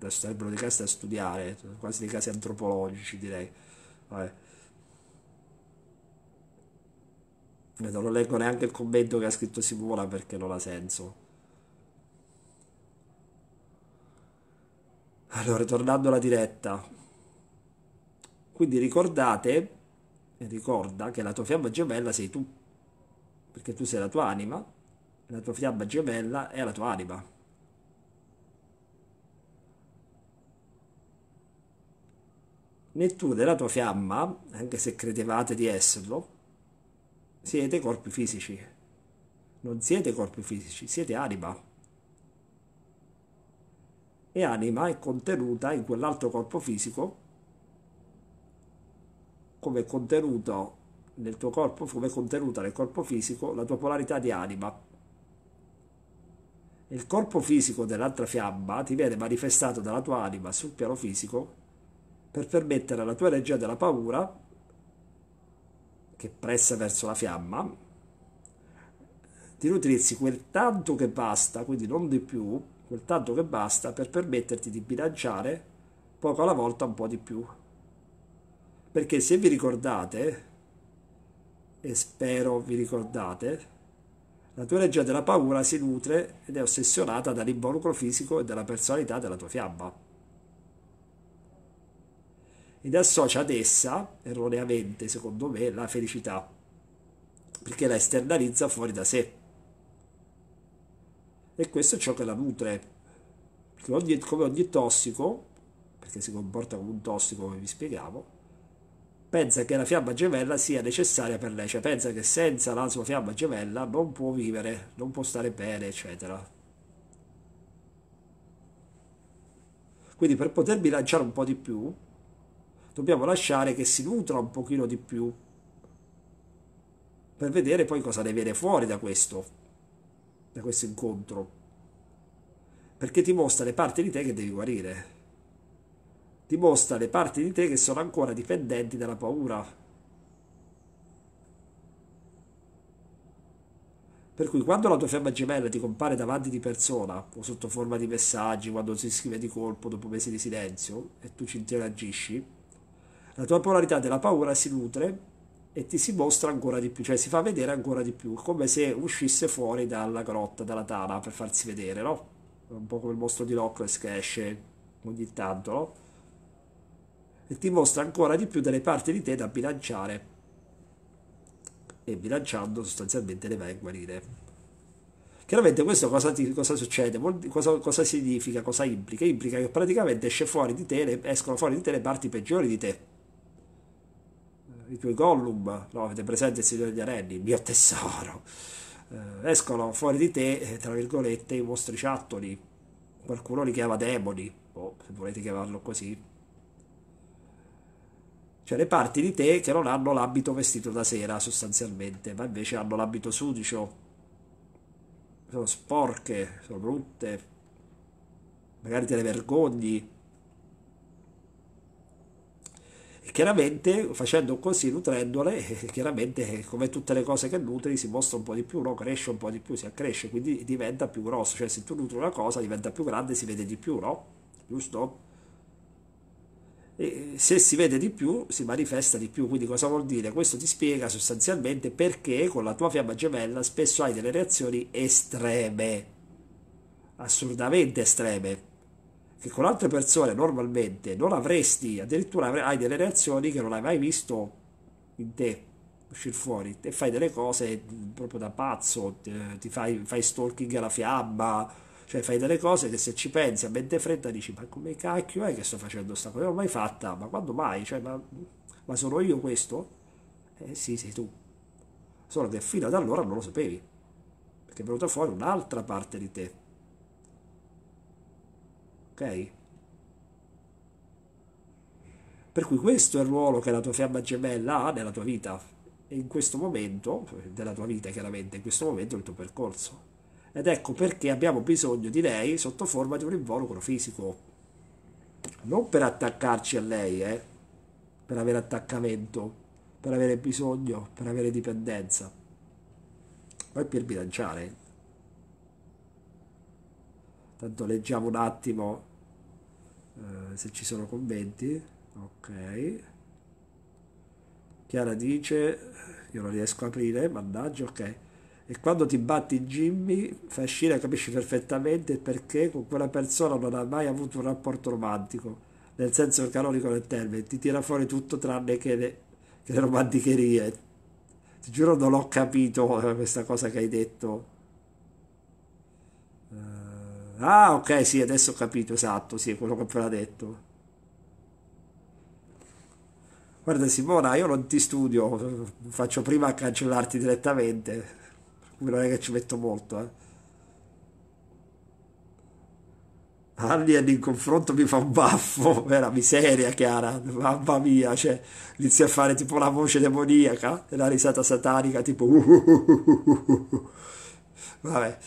mhmm, sarebbero dei casi da studiare, cioè, quasi dei casi antropologici direi. Vabbè. Vedo, non leggo neanche il commento che ha scritto Simona perché non ha senso. Allora, tornando alla diretta. Quindi ricordate, ricorda che la tua fiamma gemella sei tu, perché tu sei la tua anima, e la tua fiamma gemella è la tua anima. Né tu né la tua fiamma, anche se credevate di esserlo, siete corpi fisici. Non siete corpi fisici, siete anima. E anima è contenuta in quell'altro corpo fisico come contenuto nel tuo corpo, come contenuta nel corpo fisico la tua polarità di anima. Il corpo fisico dell'altra fiamma ti viene manifestato dalla tua anima sul piano fisico per permettere alla tua energia della paura che pressa verso la fiamma, di nutrirsi quel tanto che basta, quindi non di più, quel tanto che basta per permetterti di bilanciare poco alla volta un po' di più. Perché se vi ricordate, e spero vi ricordate, la tua legge della paura si nutre ed è ossessionata dall'involucro fisico e dalla personalità della tua fiamma ed associa ad essa, erroneamente secondo me, la felicità, perché la esternalizza fuori da sé. E questo è ciò che la nutre, perché ogni, come ogni tossico, perché si comporta come un tossico come vi spiegavo, pensa che la fiamma gemella sia necessaria per lei, cioè pensa che senza la sua fiamma gemella non può vivere, non può stare bene, eccetera. Quindi per poter bilanciare un po' di più, dobbiamo lasciare che si nutra un pochino di più per vedere poi cosa ne viene fuori da questo, da questo incontro. Perché ti mostra le parti di te che devi guarire, ti mostra le parti di te che sono ancora dipendenti dalla paura. Per cui quando la tua fiamma gemella ti compare davanti di persona o sotto forma di messaggi, quando si scrive di colpo dopo mesi di silenzio e tu ci interagisci, la tua polarità della paura si nutre e ti si mostra ancora di più, cioè si fa vedere ancora di più, come se uscisse fuori dalla grotta, dalla tana per farsi vedere, no? Un po' come il mostro di Loch che esce ogni tanto, no? E ti mostra ancora di più delle parti di te da bilanciare. E bilanciando sostanzialmente le vai a guarire. Chiaramente questo cosa, ti, cosa succede? Cosa, cosa, significa? Cosa implica? Implica che praticamente esce fuori te, escono fuori di te le parti peggiori di te i tuoi Gollum, no, avete presente il Signore degli Anelli, il mio tesoro, eh, escono fuori di te, eh, tra virgolette, i mostriciattoli, qualcuno li chiama demoni, o boh, se volete chiamarlo così, cioè le parti di te che non hanno l'abito vestito da sera sostanzialmente, ma invece hanno l'abito sudicio, sono sporche, sono brutte, magari te le vergogni, E chiaramente facendo così, nutrendole, chiaramente come tutte le cose che nutri si mostra un po' di più, no? cresce un po' di più, si accresce, quindi diventa più grosso, cioè se tu nutri una cosa diventa più grande, si vede di più, no? Giusto? E eh, se si vede di più si manifesta di più. Quindi cosa vuol dire? Questo ti spiega sostanzialmente perché con la tua fiamma gemella spesso hai delle reazioni estreme, assurdamente estreme che con altre persone normalmente non avresti, addirittura hai delle reazioni che non hai mai visto in te uscire fuori e fai delle cose proprio da pazzo, ti fai, fai stalking alla fiamma, cioè fai delle cose che se ci pensi a mente fredda dici ma come cacchio è che sto facendo questa cosa, non l'ho mai fatta, ma quando mai, cioè, ma, ma, sono io questo? Eh sì, sei tu, solo che fino ad allora non lo sapevi, perché è venuta fuori un'altra parte di te, ok? Per cui questo è il ruolo che la tua fiamma gemella ha nella tua vita, e in questo momento, della tua vita chiaramente, in questo momento è il tuo percorso. Ed ecco perché abbiamo bisogno di lei sotto forma di un involucro fisico. Non per attaccarci a lei, eh? per avere attaccamento, per avere bisogno, per avere dipendenza, ma è per bilanciare. Tanto leggiamo un attimo eh, se ci sono commenti ok Chiara dice io non riesco a aprire mannaggia ok e quando ti batti Jimmy Fascina capisci perfettamente perché con quella persona non ha mai avuto un rapporto romantico nel senso canonico del termine ti tira fuori tutto tranne che le, che le romanticherie ti giuro non ho capito eh, questa cosa che hai detto uh, Ah, ok, sì, adesso ho capito, esatto, sì, quello che ho appena detto. Guarda Simona, io non ti studio, faccio prima a cancellarti direttamente, non è che ci metto molto. Eh. Alien in confronto mi fa un baffo, vera miseria Chiara, mamma mia, cioè inizia a fare tipo la voce demoniaca, e la risata satanica tipo... Vabbè,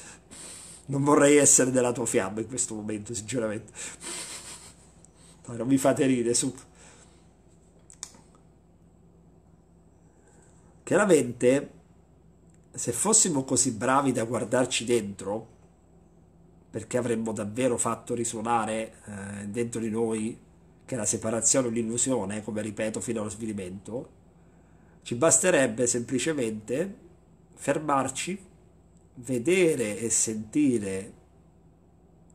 non vorrei essere della tua fiamma in questo momento, sinceramente. No, non mi fate ridere, su. Chiaramente, se fossimo così bravi da guardarci dentro, perché avremmo davvero fatto risuonare eh, dentro di noi che la separazione è un'illusione, come ripeto fino allo svilimento, ci basterebbe semplicemente fermarci vedere e sentire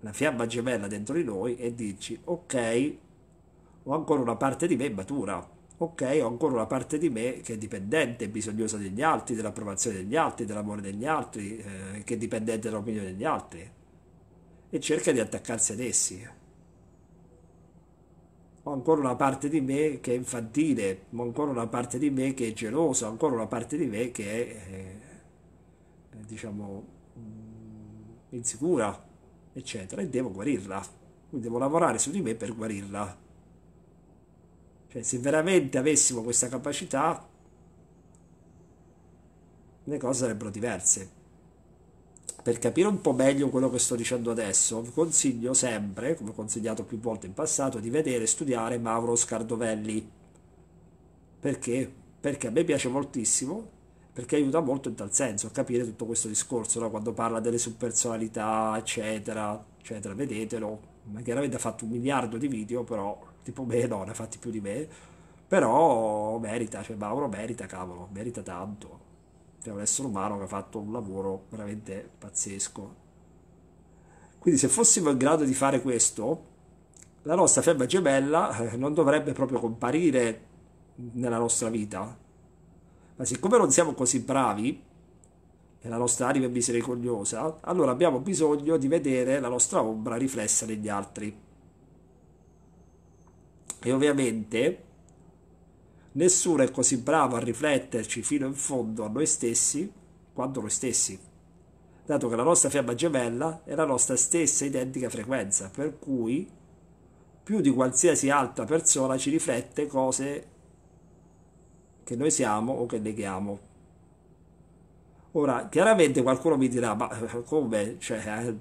la fiamma gemella dentro di noi e dirci ok ho ancora una parte di me matura ok ho ancora una parte di me che è dipendente bisognosa degli altri dell'approvazione degli altri dell'amore degli altri eh, che è dipendente dall'opinione degli altri e cerca di attaccarsi ad essi ho ancora una parte di me che è infantile ho ancora una parte di me che è gelosa ho ancora una parte di me che è eh, diciamo, mm, insicura, eccetera, e devo guarirla. Quindi devo lavorare su di me per guarirla. Cioè, se veramente avessimo questa capacità, le cose sarebbero diverse. Per capire un po' meglio quello che sto dicendo adesso, vi consiglio sempre, come ho consigliato più volte in passato, di vedere e studiare Mauro Scardovelli. Perché? Perché a me piace moltissimo perché aiuta molto in tal senso a capire tutto questo discorso, no? quando parla delle subpersonalità, eccetera, eccetera, vedetelo, magari avete fatto un miliardo di video, però tipo me no, ne ha fatti più di me, però merita, cioè Mauro merita, cavolo, merita tanto, è cioè, un essere umano che ha fatto un lavoro veramente pazzesco. Quindi se fossimo in grado di fare questo, la nostra febbre gemella eh, non dovrebbe proprio comparire nella nostra vita, ma siccome non siamo così bravi, e la nostra anima è misericordiosa, allora abbiamo bisogno di vedere la nostra ombra riflessa negli altri. E ovviamente nessuno è così bravo a rifletterci fino in fondo a noi stessi quanto noi stessi, dato che la nostra fiamma gemella è la nostra stessa identica frequenza, per cui più di qualsiasi altra persona ci riflette cose che noi siamo o che neghiamo. Ora, chiaramente qualcuno mi dirà, ma eh, come? Cioè, eh,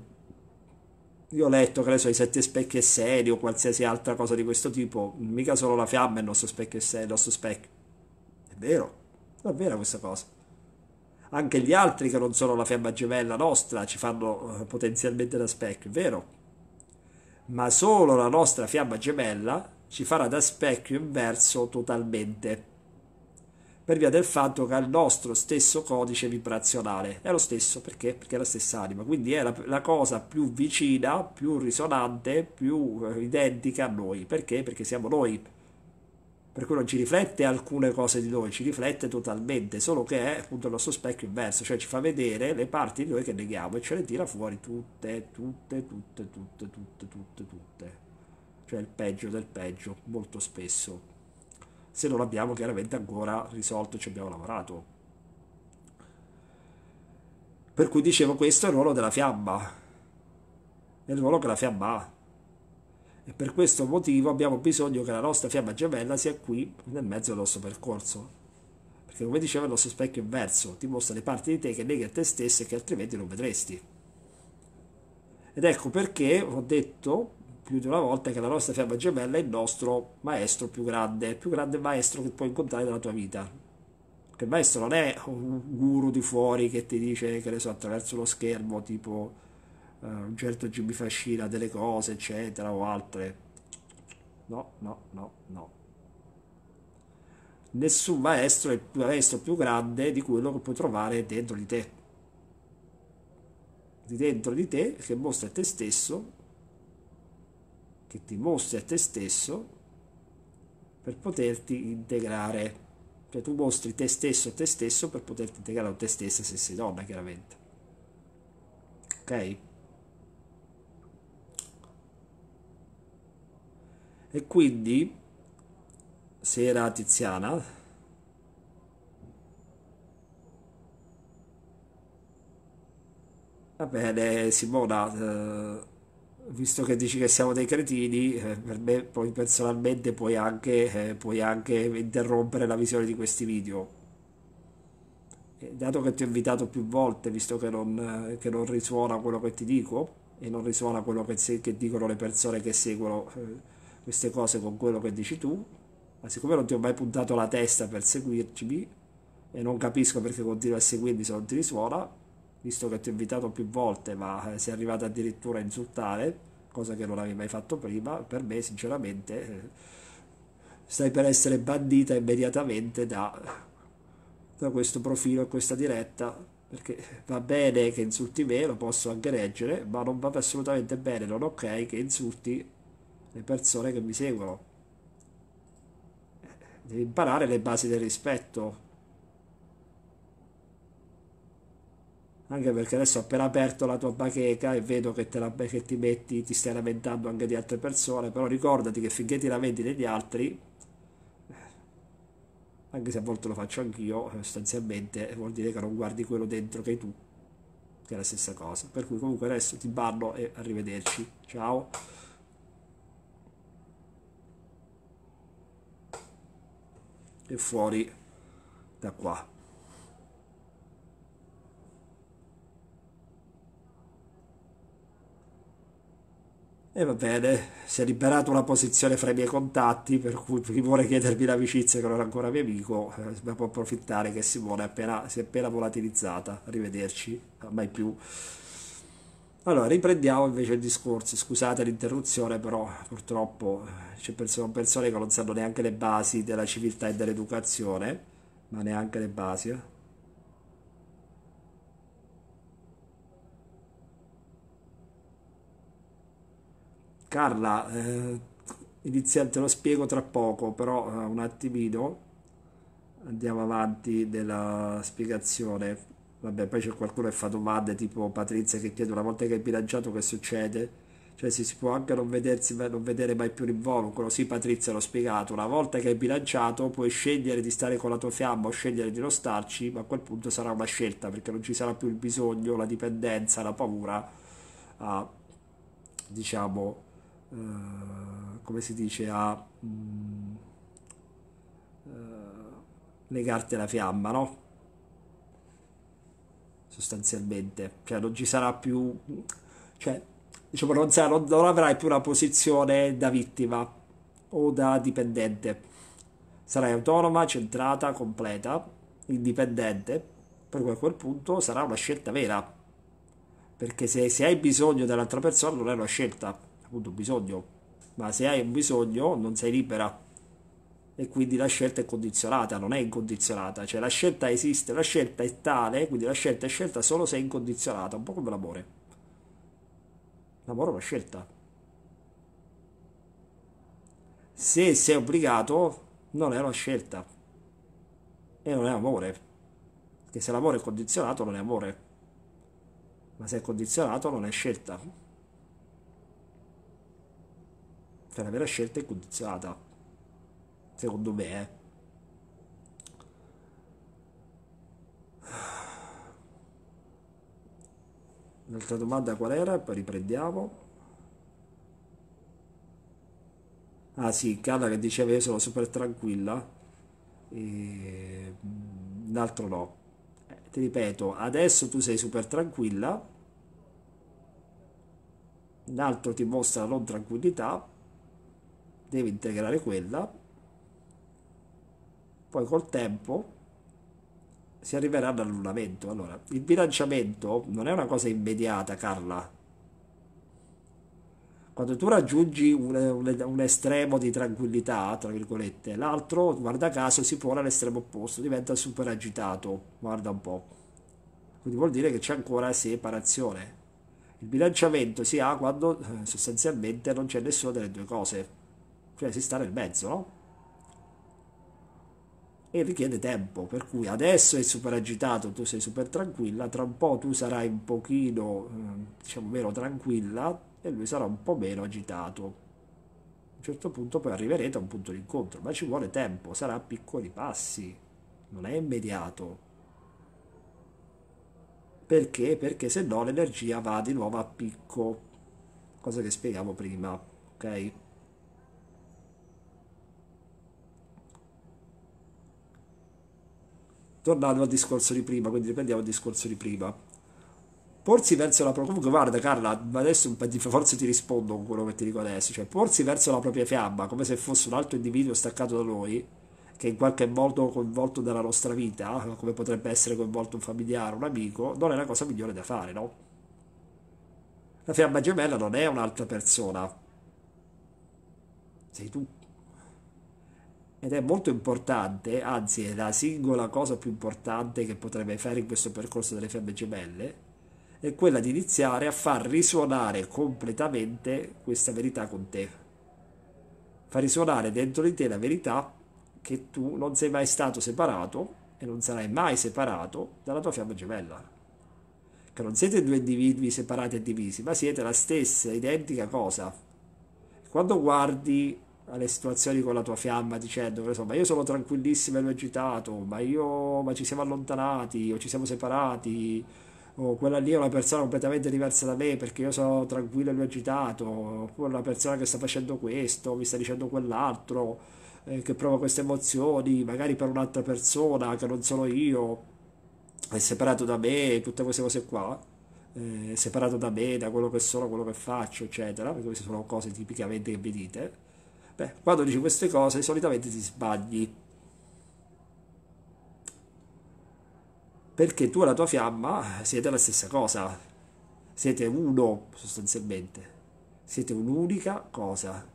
io ho letto, che ne so, i sette specchi e seri o qualsiasi altra cosa di questo tipo, mica solo la fiamma è il nostro specchio e sedi, il nostro specchio. È vero, è vera questa cosa. Anche gli altri che non sono la fiamma gemella nostra ci fanno eh, potenzialmente da specchio, è vero. Ma solo la nostra fiamma gemella ci farà da specchio inverso totalmente per via del fatto che ha il nostro stesso codice vibrazionale, è lo stesso perché? Perché è la stessa anima, quindi è la, la cosa più vicina, più risonante, più eh, identica a noi, perché? Perché siamo noi, per cui non ci riflette alcune cose di noi, ci riflette totalmente, solo che è appunto il nostro specchio inverso, cioè ci fa vedere le parti di noi che neghiamo e ce le tira fuori tutte, tutte, tutte, tutte, tutte, tutte, tutte, cioè il peggio del peggio, molto spesso se non abbiamo chiaramente ancora risolto, ci abbiamo lavorato. Per cui dicevo questo è il ruolo della fiamma, è il ruolo che la fiamma ha. E per questo motivo abbiamo bisogno che la nostra fiamma gemella sia qui nel mezzo del nostro percorso. Perché come diceva il nostro specchio inverso, ti mostra le parti di te che neghi a te stesso e che altrimenti non vedresti. Ed ecco perché ho detto più di una volta che la nostra fiamma gemella è il nostro maestro più grande, il più grande maestro che puoi incontrare nella tua vita. Che il maestro non è un guru di fuori che ti dice, che ne so, attraverso lo schermo, tipo uh, un certo Jimmy Fascina delle cose, eccetera, o altre. No, no, no, no. Nessun maestro è il maestro più grande di quello che puoi trovare dentro di te. Di dentro di te, che mostra te stesso che ti mostri a te stesso per poterti integrare. Cioè tu mostri te stesso a te stesso per poterti integrare a te stessa se sei donna, chiaramente. Ok? E quindi, se era Tiziana, va bene Simona... Eh, visto che dici che siamo dei cretini, eh, per me poi personalmente puoi anche, eh, puoi anche interrompere la visione di questi video. E eh, dato che ti ho invitato più volte, visto che non, eh, che non, risuona quello che ti dico e non risuona quello che, se, che dicono le persone che seguono eh, queste cose con quello che dici tu, ma siccome non ti ho mai puntato la testa per seguirmi e non capisco perché continui a seguirmi se non ti risuona, visto che ti ho invitato più volte, ma eh, sei arrivato addirittura a insultare, cosa che non avevi mai fatto prima, per me sinceramente eh, stai per essere bandita immediatamente da, da questo profilo e questa diretta, perché va bene che insulti me, lo posso anche leggere, ma non va assolutamente bene, non ok che insulti le persone che mi seguono. Eh, devi imparare le basi del rispetto, anche perché adesso ho appena aperto la tua bacheca e vedo che, la, che, ti metti, ti stai lamentando anche di altre persone, però ricordati che finché ti lamenti degli altri, anche se a volte lo faccio anch'io, sostanzialmente vuol dire che non guardi quello dentro che hai tu, che è la stessa cosa. Per cui comunque adesso ti bando e arrivederci, ciao. E fuori da qua. E va bene, si è liberata una posizione fra i miei contatti, per cui chi vuole chiedermi l'amicizia che non è ancora mio amico, eh, può approfittare che Simone è appena, si è appena volatilizzata. Arrivederci, mai più. Allora, riprendiamo invece il discorso, scusate l'interruzione, però purtroppo eh, ci sono persone che non sanno neanche le basi della civiltà e dell'educazione, ma neanche le basi. Eh. Carla, eh, inizia, te lo spiego tra poco, però uh, un attimino andiamo avanti della spiegazione. Vabbè, poi c'è qualcuno che fa domande tipo Patrizia che chiede una volta che hai bilanciato che succede? Cioè si, si può anche non, vedersi, non vedere mai più l'involucro. Sì, Patrizia l'ho spiegato. Una volta che hai bilanciato puoi scegliere di stare con la tua fiamma o scegliere di non starci, ma a quel punto sarà una scelta perché non ci sarà più il bisogno, la dipendenza, la paura a, diciamo, eh, come si dice, a mm, eh, negarti la fiamma, no? Sostanzialmente, cioè non ci sarà più, cioè, diciamo, non, sarà, non, non avrai più una posizione da vittima o da dipendente. Sarai autonoma, centrata, completa, indipendente, per a quel punto sarà una scelta vera. Perché se, se hai bisogno dell'altra persona non è una scelta, appunto bisogno, ma se hai un bisogno non sei libera e quindi la scelta è condizionata, non è incondizionata, cioè la scelta esiste, la scelta è tale, quindi la scelta è scelta solo se è incondizionata, un po' come l'amore. L'amore è una scelta. Se sei obbligato non è una scelta e non è amore, perché se l'amore è condizionato non è amore, ma se è condizionato non è scelta. Cioè la vera scelta è condizionata, secondo me. Eh. Un'altra domanda qual era? Poi riprendiamo. Ah sì, Carla che diceva io sono super tranquilla. E... Mm, un altro no. Eh, ti ripeto, adesso tu sei super tranquilla. Un altro ti mostra la non tranquillità devi integrare quella, poi col tempo si arriverà all'annullamento. Allora, il bilanciamento non è una cosa immediata, Carla. Quando tu raggiungi un, un, un estremo di tranquillità, tra virgolette, l'altro, guarda caso, si pone all'estremo opposto, diventa super agitato, guarda un po'. Quindi vuol dire che c'è ancora separazione. Il bilanciamento si ha quando eh, sostanzialmente non c'è nessuna delle due cose cioè si sta nel mezzo, no? E richiede tempo, per cui adesso è super agitato, tu sei super tranquilla, tra un po' tu sarai un pochino, ehm, diciamo, meno tranquilla e lui sarà un po' meno agitato. A un certo punto poi arriverete a un punto di incontro, ma ci vuole tempo, sarà a piccoli passi, non è immediato. Perché? Perché se no l'energia va di nuovo a picco, cosa che spiegavo prima, ok? tornando al discorso di prima, quindi riprendiamo il discorso di prima. Porsi verso la propria... Comunque guarda Carla, adesso un di... forse ti rispondo con quello che ti dico adesso, cioè porsi verso la propria fiamma, come se fosse un altro individuo staccato da noi, che in qualche modo coinvolto nella nostra vita, ah, come potrebbe essere coinvolto un familiare, un amico, non è la cosa migliore da fare, no? La fiamma gemella non è un'altra persona, sei tu ed è molto importante, anzi è la singola cosa più importante che potrebbe fare in questo percorso delle fiamme gemelle, è quella di iniziare a far risuonare completamente questa verità con te. Far risuonare dentro di te la verità che tu non sei mai stato separato e non sarai mai separato dalla tua fiamma gemella. Che non siete due individui separati e divisi, ma siete la stessa identica cosa. Quando guardi alle situazioni con la tua fiamma dicendo, che so, ma io sono tranquillissimo e l'ho agitato, ma, io, ma ci siamo allontanati o ci siamo separati, o quella lì è una persona completamente diversa da me perché io sono tranquillo e l'ho agitato, oppure una persona che sta facendo questo, mi sta dicendo quell'altro, eh, che prova queste emozioni, magari per un'altra persona che non sono io, è separato da me, tutte queste cose qua. Eh, separato da me, da quello che sono, quello che faccio, eccetera, perché queste sono cose tipicamente che mi dite, Beh, quando dici queste cose solitamente ti sbagli. Perché tu e la tua fiamma siete la stessa cosa, siete uno sostanzialmente, siete un'unica cosa.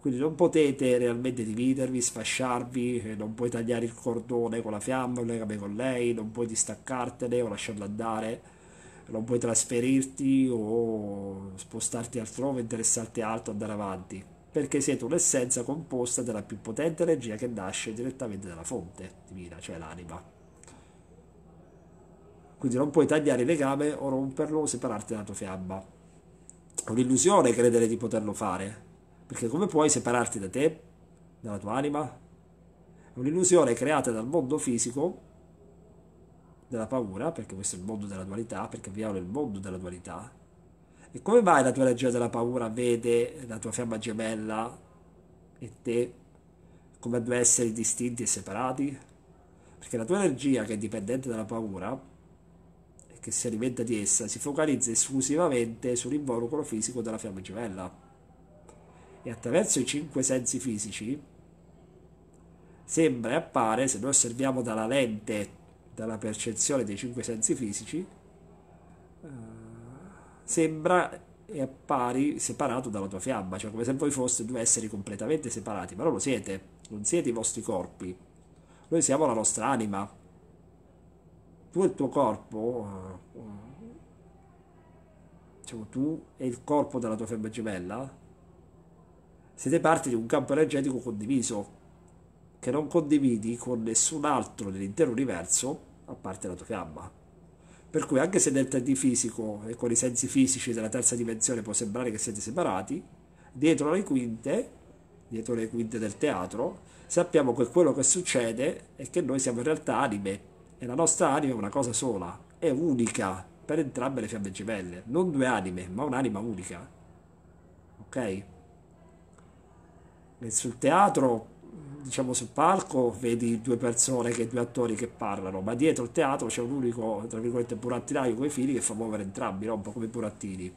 Quindi non potete realmente dividervi, sfasciarvi, eh, non puoi tagliare il cordone con la fiamma, un legame con lei, non puoi distaccartene o lasciarla andare non puoi trasferirti o spostarti altrove, interessarti altro, andare avanti perché siete un'essenza composta della più potente energia che nasce direttamente dalla fonte divina, cioè l'anima. Quindi non puoi tagliare il legame o romperlo o separarti dalla tua fiamma. È un'illusione credere di poterlo fare, perché come puoi separarti da te, dalla tua anima? È un'illusione creata dal mondo fisico della paura, perché questo è il mondo della dualità, perché abbiamo il mondo della dualità, e come mai la tua energia della paura vede la tua fiamma gemella e te come due esseri distinti e separati? Perché la tua energia, che è dipendente dalla paura e che si alimenta di essa, si focalizza esclusivamente sull'involucro fisico della fiamma gemella. E attraverso i cinque sensi fisici sembra e appare, se noi osserviamo dalla lente, dalla percezione dei cinque sensi fisici, eh, sembra e appari separato dalla tua fiamma, cioè come se voi foste due esseri completamente separati, ma non lo siete, non siete i vostri corpi, noi siamo la nostra anima. Tu e il tuo corpo, eh, diciamo tu e il corpo della tua fiamma gemella, siete parte di un campo energetico condiviso, che non condividi con nessun altro nell'intero universo, a parte la tua fiamma per cui anche se nel 3D fisico e con i sensi fisici della terza dimensione può sembrare che siete separati, dietro le quinte, dietro le quinte del teatro, sappiamo che quello che succede è che noi siamo in realtà anime e la nostra anima è una cosa sola, è unica per entrambe le fiamme gemelle, non due anime, ma un'anima unica. Ok? E sul teatro diciamo, sul palco vedi due persone, che, due attori che parlano, ma dietro il teatro c'è un unico, tra virgolette, burattinaio con i fili che fa muovere entrambi, no? un po' come i burattini.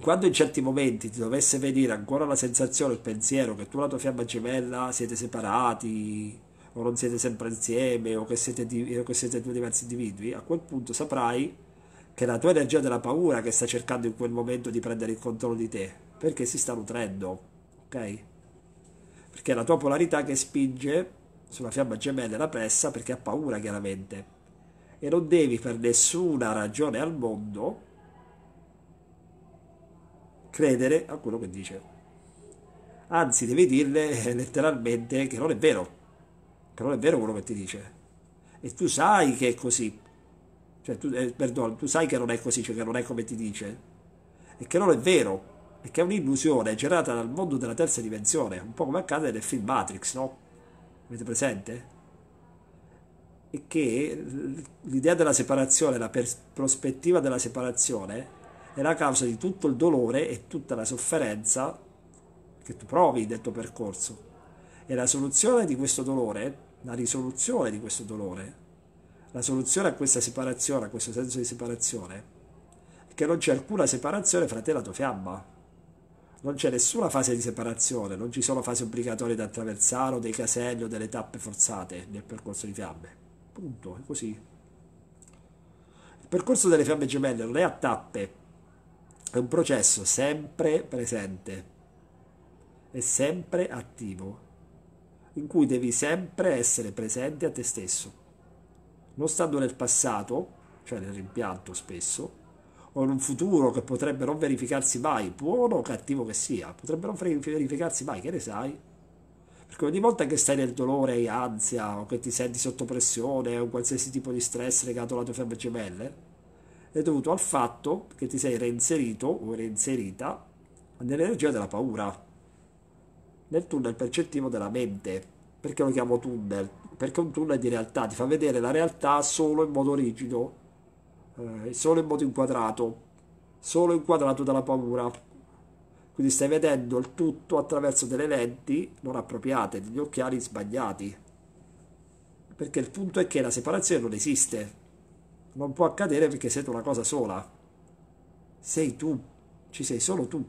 Quando in certi momenti ti dovesse venire ancora la sensazione, il pensiero che tu e la tua fiamma gemella siete separati, o non siete sempre insieme, o che siete, di, o che siete due diversi individui, a quel punto saprai che è la tua energia della paura che sta cercando in quel momento di prendere il controllo di te, perché si sta nutrendo, ok? perché è la tua polarità che spinge sulla fiamma gemella e la pressa perché ha paura chiaramente e non devi per nessuna ragione al mondo credere a quello che dice anzi devi dirle eh, letteralmente che non è vero che non è vero quello che ti dice e tu sai che è così cioè tu, eh, perdono, tu sai che non è così cioè che non è come ti dice e che non è vero perché è un'illusione generata dal mondo della terza dimensione, un po' come accade nel film Matrix, no? Avete presente? E che l'idea della separazione, la pers- prospettiva della separazione è la causa di tutto il dolore e tutta la sofferenza che tu provi nel tuo percorso. E la soluzione di questo dolore, la risoluzione di questo dolore, la soluzione a questa separazione, a questo senso di separazione, è che non c'è alcuna separazione fra te e la tua fiamma non c'è nessuna fase di separazione, non ci sono fasi obbligatorie da attraversare o dei caselli o delle tappe forzate nel percorso di fiamme. Punto, è così. Il percorso delle fiamme gemelle non è a tappe, è un processo sempre presente, e sempre attivo, in cui devi sempre essere presente a te stesso. Non stando nel passato, cioè nel rimpianto spesso, o in un futuro che potrebbero non verificarsi mai, buono o cattivo che sia, potrebbero non verificarsi mai, che ne sai? Perché ogni volta che stai nel dolore hai ansia o che ti senti sotto pressione o qualsiasi tipo di stress legato alla tua fiamma gemelle, è dovuto al fatto che ti sei reinserito o reinserita nell'energia della paura, nel tunnel percettivo della mente. Perché lo chiamo tunnel? Perché un tunnel di realtà ti fa vedere la realtà solo in modo rigido, eh, solo in modo inquadrato, solo inquadrato dalla paura. Quindi stai vedendo il tutto attraverso delle lenti non appropriate, degli occhiali sbagliati. Perché il punto è che la separazione non esiste, non può accadere perché siete una cosa sola. Sei tu, ci sei solo tu.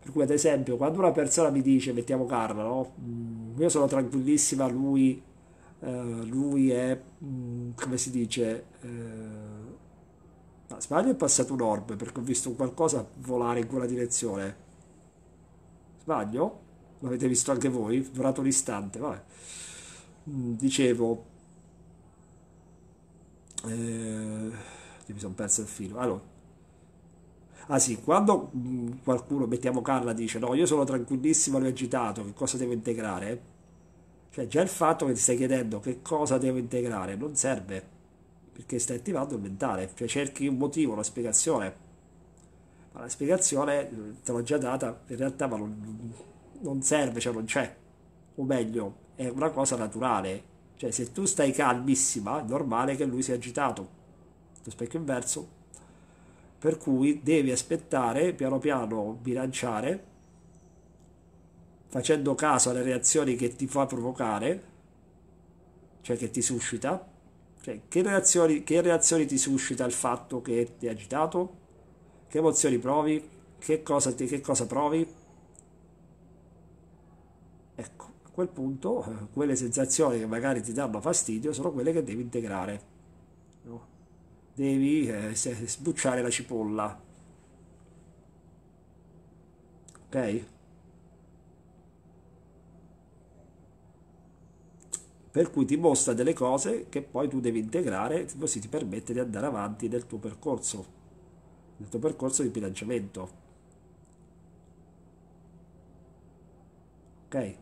Per cui, ad esempio, quando una persona mi dice, mettiamo Carla, no? Mm, io sono tranquillissima, lui, eh, lui è, mm, come si dice, eh, Ah, sbaglio è passato un orb perché ho visto qualcosa volare in quella direzione. Sbaglio? L'avete visto anche voi? È durato un istante, vabbè. Mm, dicevo... Eh, mi sono perso il filo. Allora, Ah sì, quando mm, qualcuno, mettiamo Carla, dice no, io sono tranquillissimo, lui agitato, che cosa devo integrare? Cioè già il fatto che ti stai chiedendo che cosa devo integrare non serve perché stai attivando il mentale, cioè cerchi un motivo, una spiegazione, ma la spiegazione eh, te l'ho già data, in realtà ma non, non serve, cioè non c'è, o meglio, è una cosa naturale, cioè se tu stai calmissima è normale che lui sia agitato, lo specchio inverso, per cui devi aspettare, piano piano bilanciare, facendo caso alle reazioni che ti fa provocare, cioè che ti suscita, cioè, che reazioni, che reazioni ti suscita il fatto che ti è agitato? Che emozioni provi? Che cosa, ti, che cosa provi? Ecco, a quel punto eh, quelle sensazioni che magari ti danno fastidio sono quelle che devi integrare. No? Devi eh, sbucciare la cipolla. Ok? per cui ti mostra delle cose che poi tu devi integrare, così ti permette di andare avanti nel tuo percorso, nel tuo percorso di bilanciamento. Ok?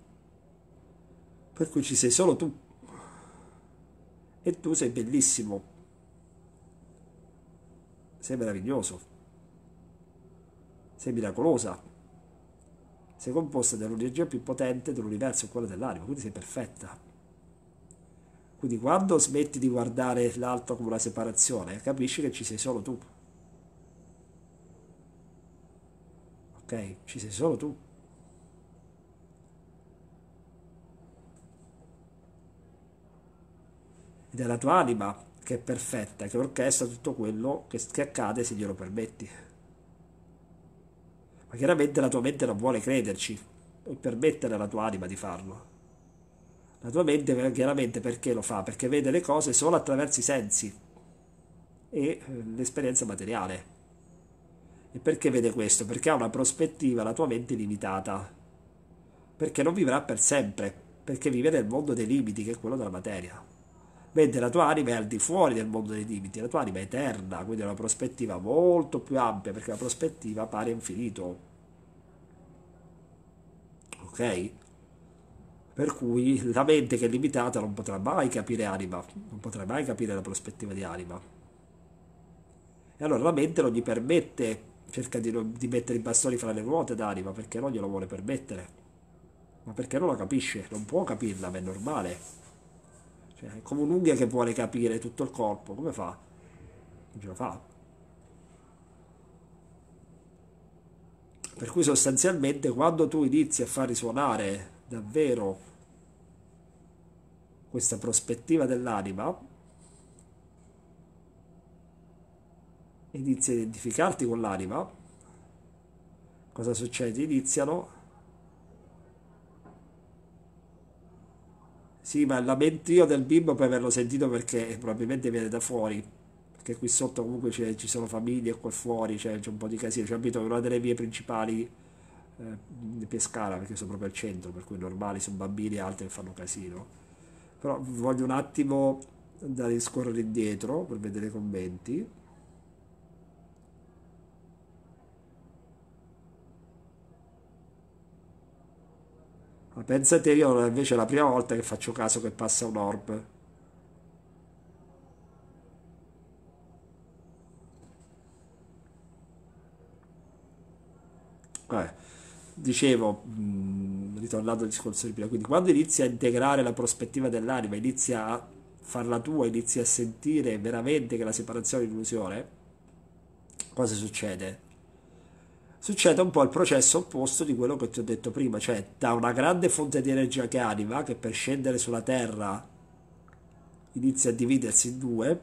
Per cui ci sei solo tu e tu sei bellissimo, sei meraviglioso, sei miracolosa, sei composta dall'energia più potente dell'universo e quella dell'anima, quindi sei perfetta. Quindi quando smetti di guardare l'altro come una separazione, capisci che ci sei solo tu. Ok? Ci sei solo tu. Ed è la tua anima che è perfetta, che orchestra tutto quello che, che accade se glielo permetti. Ma chiaramente la tua mente non vuole crederci e permettere alla tua anima di farlo. La tua mente eh, chiaramente perché lo fa? Perché vede le cose solo attraverso i sensi e eh, l'esperienza materiale. E perché vede questo? Perché ha una prospettiva, la tua mente limitata. Perché non vivrà per sempre, perché vive nel mondo dei limiti, che è quello della materia. Mentre la tua anima è al di fuori del mondo dei limiti, la tua anima è eterna, quindi è una prospettiva molto più ampia, perché la prospettiva pare infinito. Ok? Per cui la mente che è limitata non potrà mai capire anima, non potrà mai capire la prospettiva di anima. E allora la mente non gli permette, cerca di, di mettere i bastoni fra le ruote d'anima perché non glielo vuole permettere. Ma perché non la capisce? Non può capirla, ma è normale. Cioè, è come un'unghia che vuole capire tutto il corpo, come fa? Non ce la fa. Per cui sostanzialmente quando tu inizi a far risuonare davvero questa prospettiva dell'anima inizi a identificarti con l'anima cosa succede? iniziano sì ma il lamentio del bimbo per averlo sentito perché probabilmente viene da fuori perché qui sotto comunque ci sono famiglie qua fuori c'è, un po' di casino, cioè una delle vie principali eh, Pescara perché sono proprio al centro, per cui normali sono bambini e altri che fanno casino. Però voglio un attimo andare a scorrere indietro per vedere i commenti. Ma pensate io invece è la prima volta che faccio caso che passa un orb. Eh, dicevo, ritornando al discorso di prima, quindi quando inizi a integrare la prospettiva dell'anima, inizi a farla tua, inizi a sentire veramente che la separazione è un'illusione, cosa succede? Succede un po' il processo opposto di quello che ti ho detto prima, cioè da una grande fonte di energia che anima, che per scendere sulla Terra inizia a dividersi in due,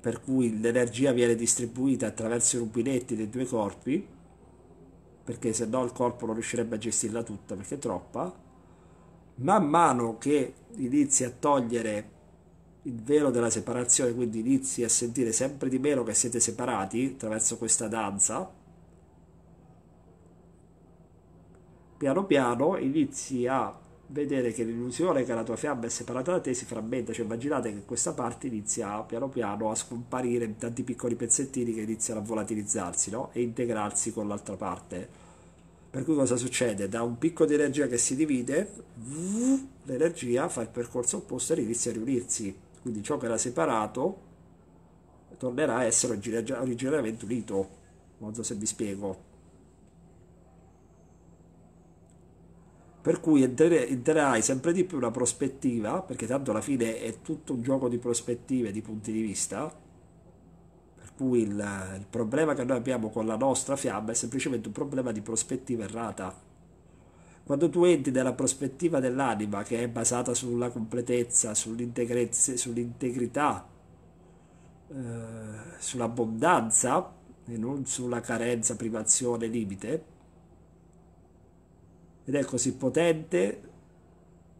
per cui l'energia viene distribuita attraverso i rubinetti dei due corpi, perché se no il corpo non riuscirebbe a gestirla tutta perché è troppa. Man mano che inizi a togliere il velo della separazione, quindi inizi a sentire sempre di meno che siete separati attraverso questa danza, piano piano inizi a vedere che l'illusione che la tua fiamma è separata da te si frammenta, cioè immaginate che questa parte inizia piano piano a scomparire in tanti piccoli pezzettini che iniziano a volatilizzarsi no? e integrarsi con l'altra parte. Per cui cosa succede? Da un picco di energia che si divide, l'energia fa il percorso opposto e inizia a riunirsi. Quindi ciò che era separato tornerà a essere originariamente unito. Non so se vi spiego. per cui entrerai sempre di più una prospettiva, perché tanto alla fine è tutto un gioco di prospettive, di punti di vista, per cui il, il problema che noi abbiamo con la nostra fiamma è semplicemente un problema di prospettiva errata. Quando tu entri nella prospettiva dell'anima, che è basata sulla completezza, sull'integrità, eh, sull'abbondanza e non sulla carenza, privazione, limite, ed è così potente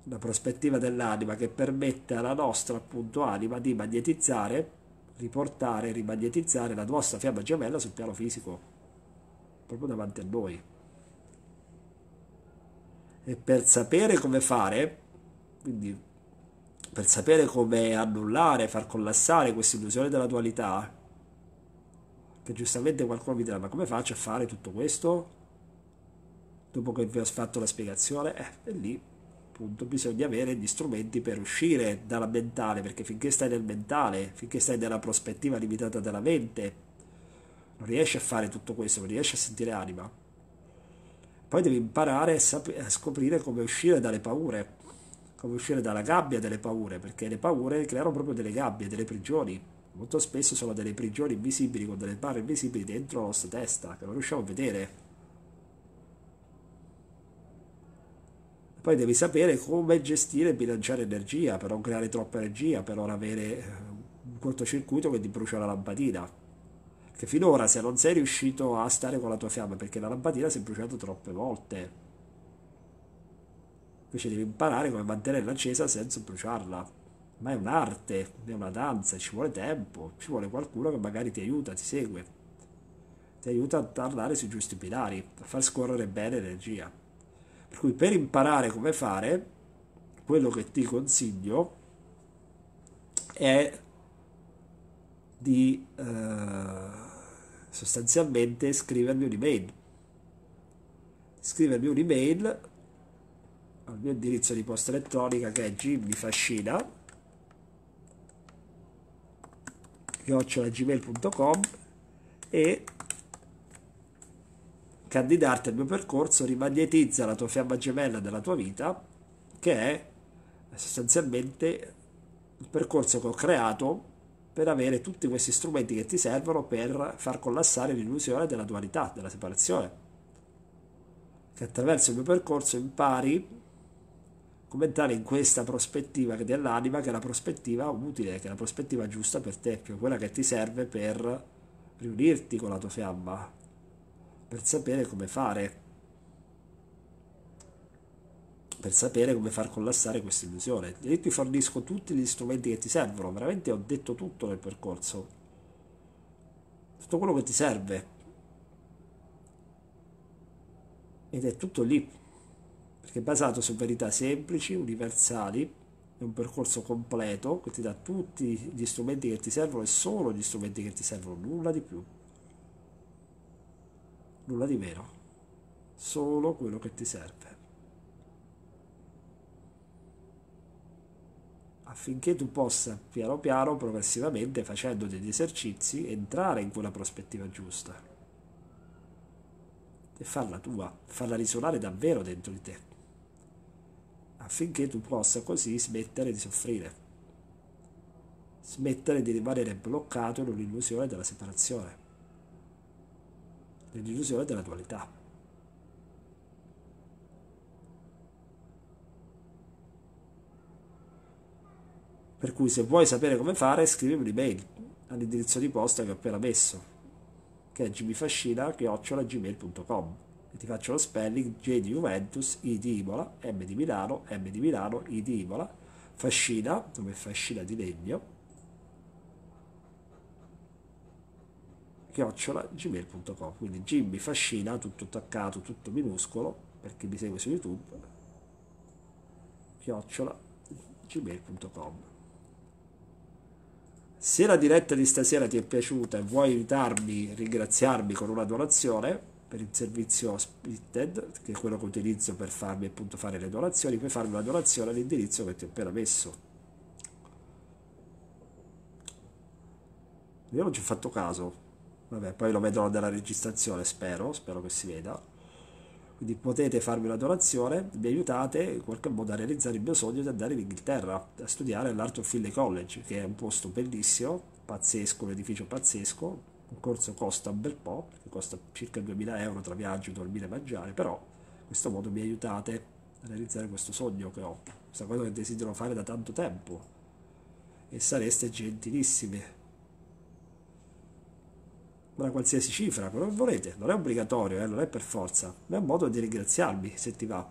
la prospettiva dell'anima che permette alla nostra appunto anima di magnetizzare, riportare, rimagnetizzare la nostra fiamma gemella sul piano fisico, proprio davanti a noi. E per sapere come fare, quindi per sapere come annullare, far collassare questa illusione della dualità, che giustamente qualcuno mi dirà ma come faccio a fare tutto questo? dopo che vi ho fatto la spiegazione, eh, e lì appunto bisogna avere gli strumenti per uscire dalla mentale, perché finché stai nel mentale, finché stai nella prospettiva limitata della mente, non riesci a fare tutto questo, non riesci a sentire anima. Poi devi imparare a, sap- a scoprire come uscire dalle paure, come uscire dalla gabbia delle paure, perché le paure creano proprio delle gabbie, delle prigioni. Molto spesso sono delle prigioni invisibili con delle barre invisibili dentro la nostra testa, che non riusciamo a vedere, Poi devi sapere come gestire e bilanciare energia per non creare troppa energia, per non avere eh, un cortocircuito che ti brucia la lampadina. Che finora se non sei riuscito a stare con la tua fiamma perché la lampadina si è bruciata troppe volte. Invece devi imparare come mantenerla accesa senza bruciarla. Ma è un'arte, è una danza, ci vuole tempo, ci vuole qualcuno che magari ti aiuta, ti segue. Ti aiuta a tornare sui giusti binari, a far scorrere bene l'energia. Per cui per imparare come fare, quello che ti consiglio è di eh, sostanzialmente scrivermi un'email. Scrivermi un'email al mio indirizzo di posta elettronica che è gimmifascina chiocciolagmail.com e candidarti al mio percorso rimagnetizza la tua fiamma gemella della tua vita, che è eh, sostanzialmente il percorso che ho creato per avere tutti questi strumenti che ti servono per far collassare l'illusione della dualità, della separazione. Che attraverso il mio percorso impari come entrare in questa prospettiva dell'anima, che è la prospettiva utile, che è la prospettiva giusta per te, che è quella che ti serve per riunirti con la tua fiamma, per sapere come fare, per sapere come far collassare questa illusione. Io ti fornisco tutti gli strumenti che ti servono, veramente ho detto tutto nel percorso, tutto quello che ti serve. Ed è tutto lì, perché è basato su verità semplici, universali, è un percorso completo che ti dà tutti gli strumenti che ti servono e solo gli strumenti che ti servono, nulla di più nulla di meno, solo quello che ti serve. affinché tu possa piano piano, progressivamente, facendo degli esercizi, entrare in quella prospettiva giusta e farla tua, farla risuonare davvero dentro di te, affinché tu possa così smettere di soffrire, smettere di rimanere bloccato in un'illusione della separazione la delusione della dualità. Per cui se vuoi sapere come fare, scrivimi un'email all'indirizzo di posta che ho appena messo, che è gbfascina.gmail.com e ti faccio lo spelling J di Juventus, I di Imola, M di Milano, M di Milano, I di Imola, fascina, come fascina di legno, chiocciola gmail.com quindi Jimmy Fascina tutto attaccato tutto minuscolo per chi mi segue su YouTube chiocciola gmail.com se la diretta di stasera ti è piaciuta e vuoi aiutarmi, ringraziarmi con una donazione per il servizio Splitted, che è quello che utilizzo per farmi appunto fare le donazioni, puoi farmi una donazione all'indirizzo che ti ho appena messo. Io non ci ho fatto caso, Vabbè, poi lo vedrò nella registrazione, spero, spero che si veda. Quindi potete farmi una donazione, mi aiutate in qualche modo a realizzare il mio sogno di andare in Inghilterra a studiare all'Art of Philly College, che è un posto bellissimo, pazzesco, un edificio pazzesco. Un corso costa un bel po', perché costa circa 2000 euro tra viaggio, dormire e mangiare, però in questo modo mi aiutate a realizzare questo sogno che ho, questa cosa che desidero fare da tanto tempo. E sareste gentilissimi una qualsiasi cifra, quello che volete, non è obbligatorio, eh, non è per forza, ma è un modo di ringraziarmi se ti va.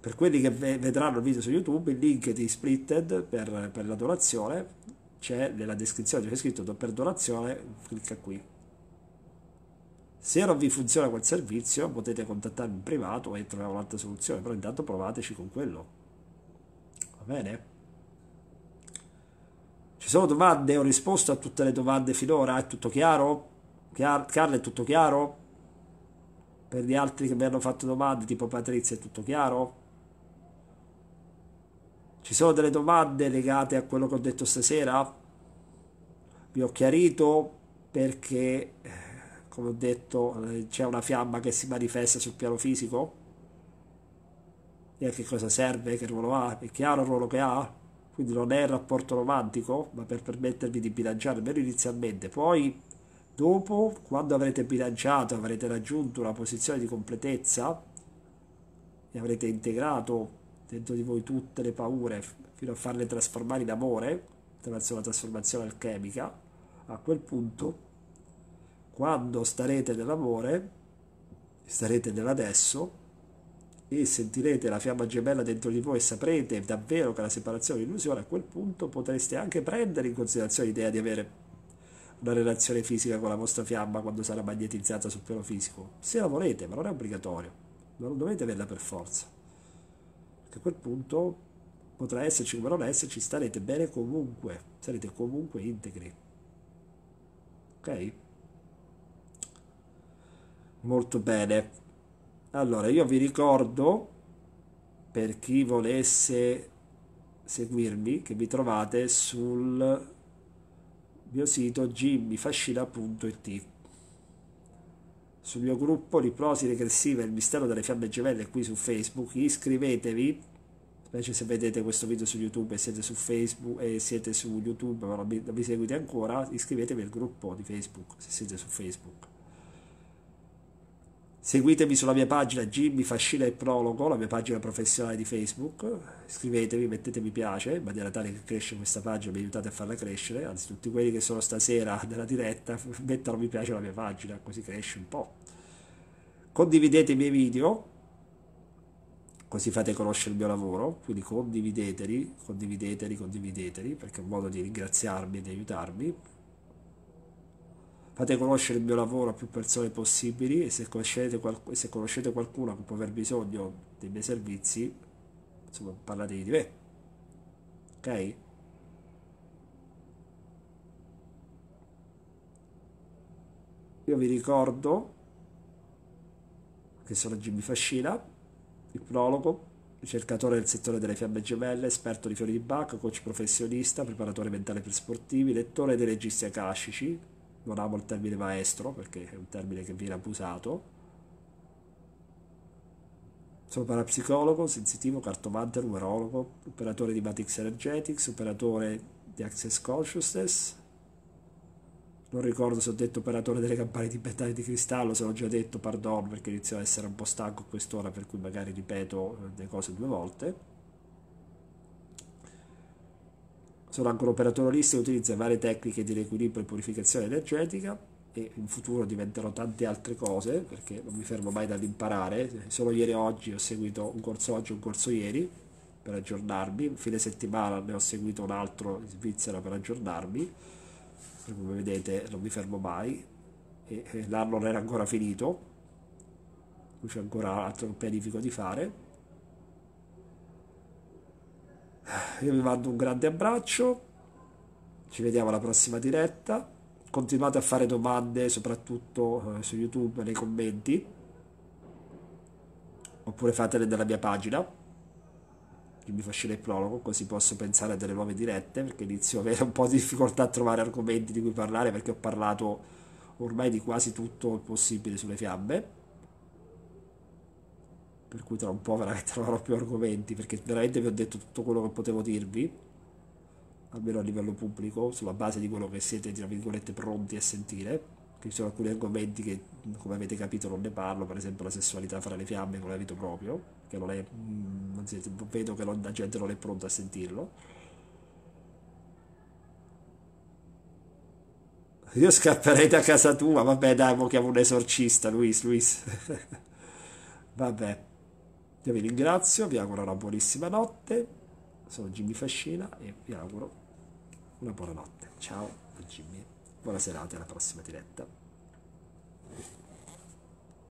Per quelli che vedranno il video su YouTube, il link di Splitted per, per la donazione c'è nella descrizione, c'è scritto per donazione, clicca qui. Se non vi funziona quel servizio potete contattarmi in privato e troviamo un'altra soluzione, però intanto provateci con quello. Va bene? Ci sono domande? Ho risposto a tutte le domande finora? È tutto chiaro? Chiar- Carla è tutto chiaro? Per gli altri che mi hanno fatto domande, tipo Patrizia, è tutto chiaro? Ci sono delle domande legate a quello che ho detto stasera? Vi ho chiarito perché, eh, come ho detto, eh, c'è una fiamma che si manifesta sul piano fisico? E a che cosa serve? Che ruolo ha? È chiaro il ruolo che ha? Quindi non è il rapporto romantico, ma per permettervi di bilanciare almeno inizialmente. Poi Dopo, quando avrete bilanciato, avrete raggiunto una posizione di completezza e avrete integrato dentro di voi tutte le paure fino a farle trasformare in amore attraverso una trasformazione alchemica, a quel punto, quando starete nell'amore, starete nell'adesso e sentirete la fiamma gemella dentro di voi e saprete davvero che la separazione è un'illusione, a quel punto potreste anche prendere in considerazione l'idea di avere una relazione fisica con la vostra fiamma quando sarà magnetizzata sul piano fisico, se la volete, ma non è obbligatorio, non dovete averla per forza. Perché a quel punto potrà esserci come non esserci, starete bene comunque, sarete comunque integri. Ok? Molto bene. Allora, io vi ricordo, per chi volesse seguirmi, che vi trovate sul mio sito gmbfascina.it. Sul mio gruppo L'ipnosi regressive il mistero delle fiamme gemelle qui su Facebook, iscrivetevi, invece se vedete questo video su YouTube e siete su Facebook e siete su YouTube ma non mi, non mi seguite ancora, iscrivetevi al gruppo di Facebook se siete su Facebook. Seguitemi sulla mia pagina Jimmy Fascina e Prologo, la mia pagina professionale di Facebook. Iscrivetevi, mettete mi piace in maniera tale che cresce questa pagina, mi aiutate a farla crescere. Anzi, tutti quelli che sono stasera nella diretta, mettono mi piace alla mia pagina, così cresce un po'. Condividete i miei video, così fate conoscere il mio lavoro. Quindi condivideteli, condivideteli, condivideteli, perché è un modo di ringraziarmi e di aiutarmi fate conoscere il mio lavoro a più persone possibili e se conoscete, qualc- se conoscete qualcuno che può aver bisogno dei miei servizi, insomma, parlate di me. Ok? Io vi ricordo che sono Jimmy Fascina, il prologo, ricercatore del settore delle fiamme gemelle, esperto di fiori di Bach, coach professionista, preparatore mentale per sportivi, lettore dei registi akashici, non amo il termine maestro perché è un termine che viene abusato. Sono parapsicologo, sensitivo, cartomante, numerologo, operatore di Matrix Energetics, operatore di Access Consciousness. Non ricordo se ho detto operatore delle campane tibetane di cristallo, se l'ho già detto, pardon, perché inizio ad essere un po' stanco a quest'ora, per cui magari ripeto le cose due volte. Solo anche e utilizzo varie tecniche di riequilibrio e purificazione energetica e in futuro diventerò tante altre cose perché non mi fermo mai dall'imparare. Solo ieri e oggi ho seguito un corso oggi e un corso ieri per aggiornarmi, in fine settimana ne ho seguito un altro in Svizzera per aggiornarmi, come vedete non mi fermo mai e eh, l'anno non era ancora finito, c'è ancora altro che pianifico di fare io vi mando un grande abbraccio, ci vediamo alla prossima diretta, continuate a fare domande soprattutto eh, su YouTube nei commenti, oppure fatele nella mia pagina che mi facile il prologo, così posso pensare a delle nuove dirette, perché inizio a avere un po' di difficoltà a trovare argomenti di cui parlare, perché ho parlato ormai di quasi tutto il possibile sulle fiamme per cui tra un po' veramente non avrò più argomenti, perché veramente vi ho detto tutto quello che potevo dirvi, almeno a livello pubblico, sulla base di quello che siete, tra virgolette, pronti a sentire, che ci sono alcuni argomenti che, come avete capito, non ne parlo, per esempio la sessualità fra le fiamme con l'evito proprio, che non è, mm, anzi, vedo che la gente non è pronta a sentirlo. Io scapperei da casa tua, vabbè dai, mo chiamo un esorcista, Luis, Luis. vabbè. Io vi ringrazio, vi auguro una buonissima notte. Sono Jimmy Fascina e vi auguro una buona notte. Ciao da Jimmy. Buona serata e alla prossima diretta.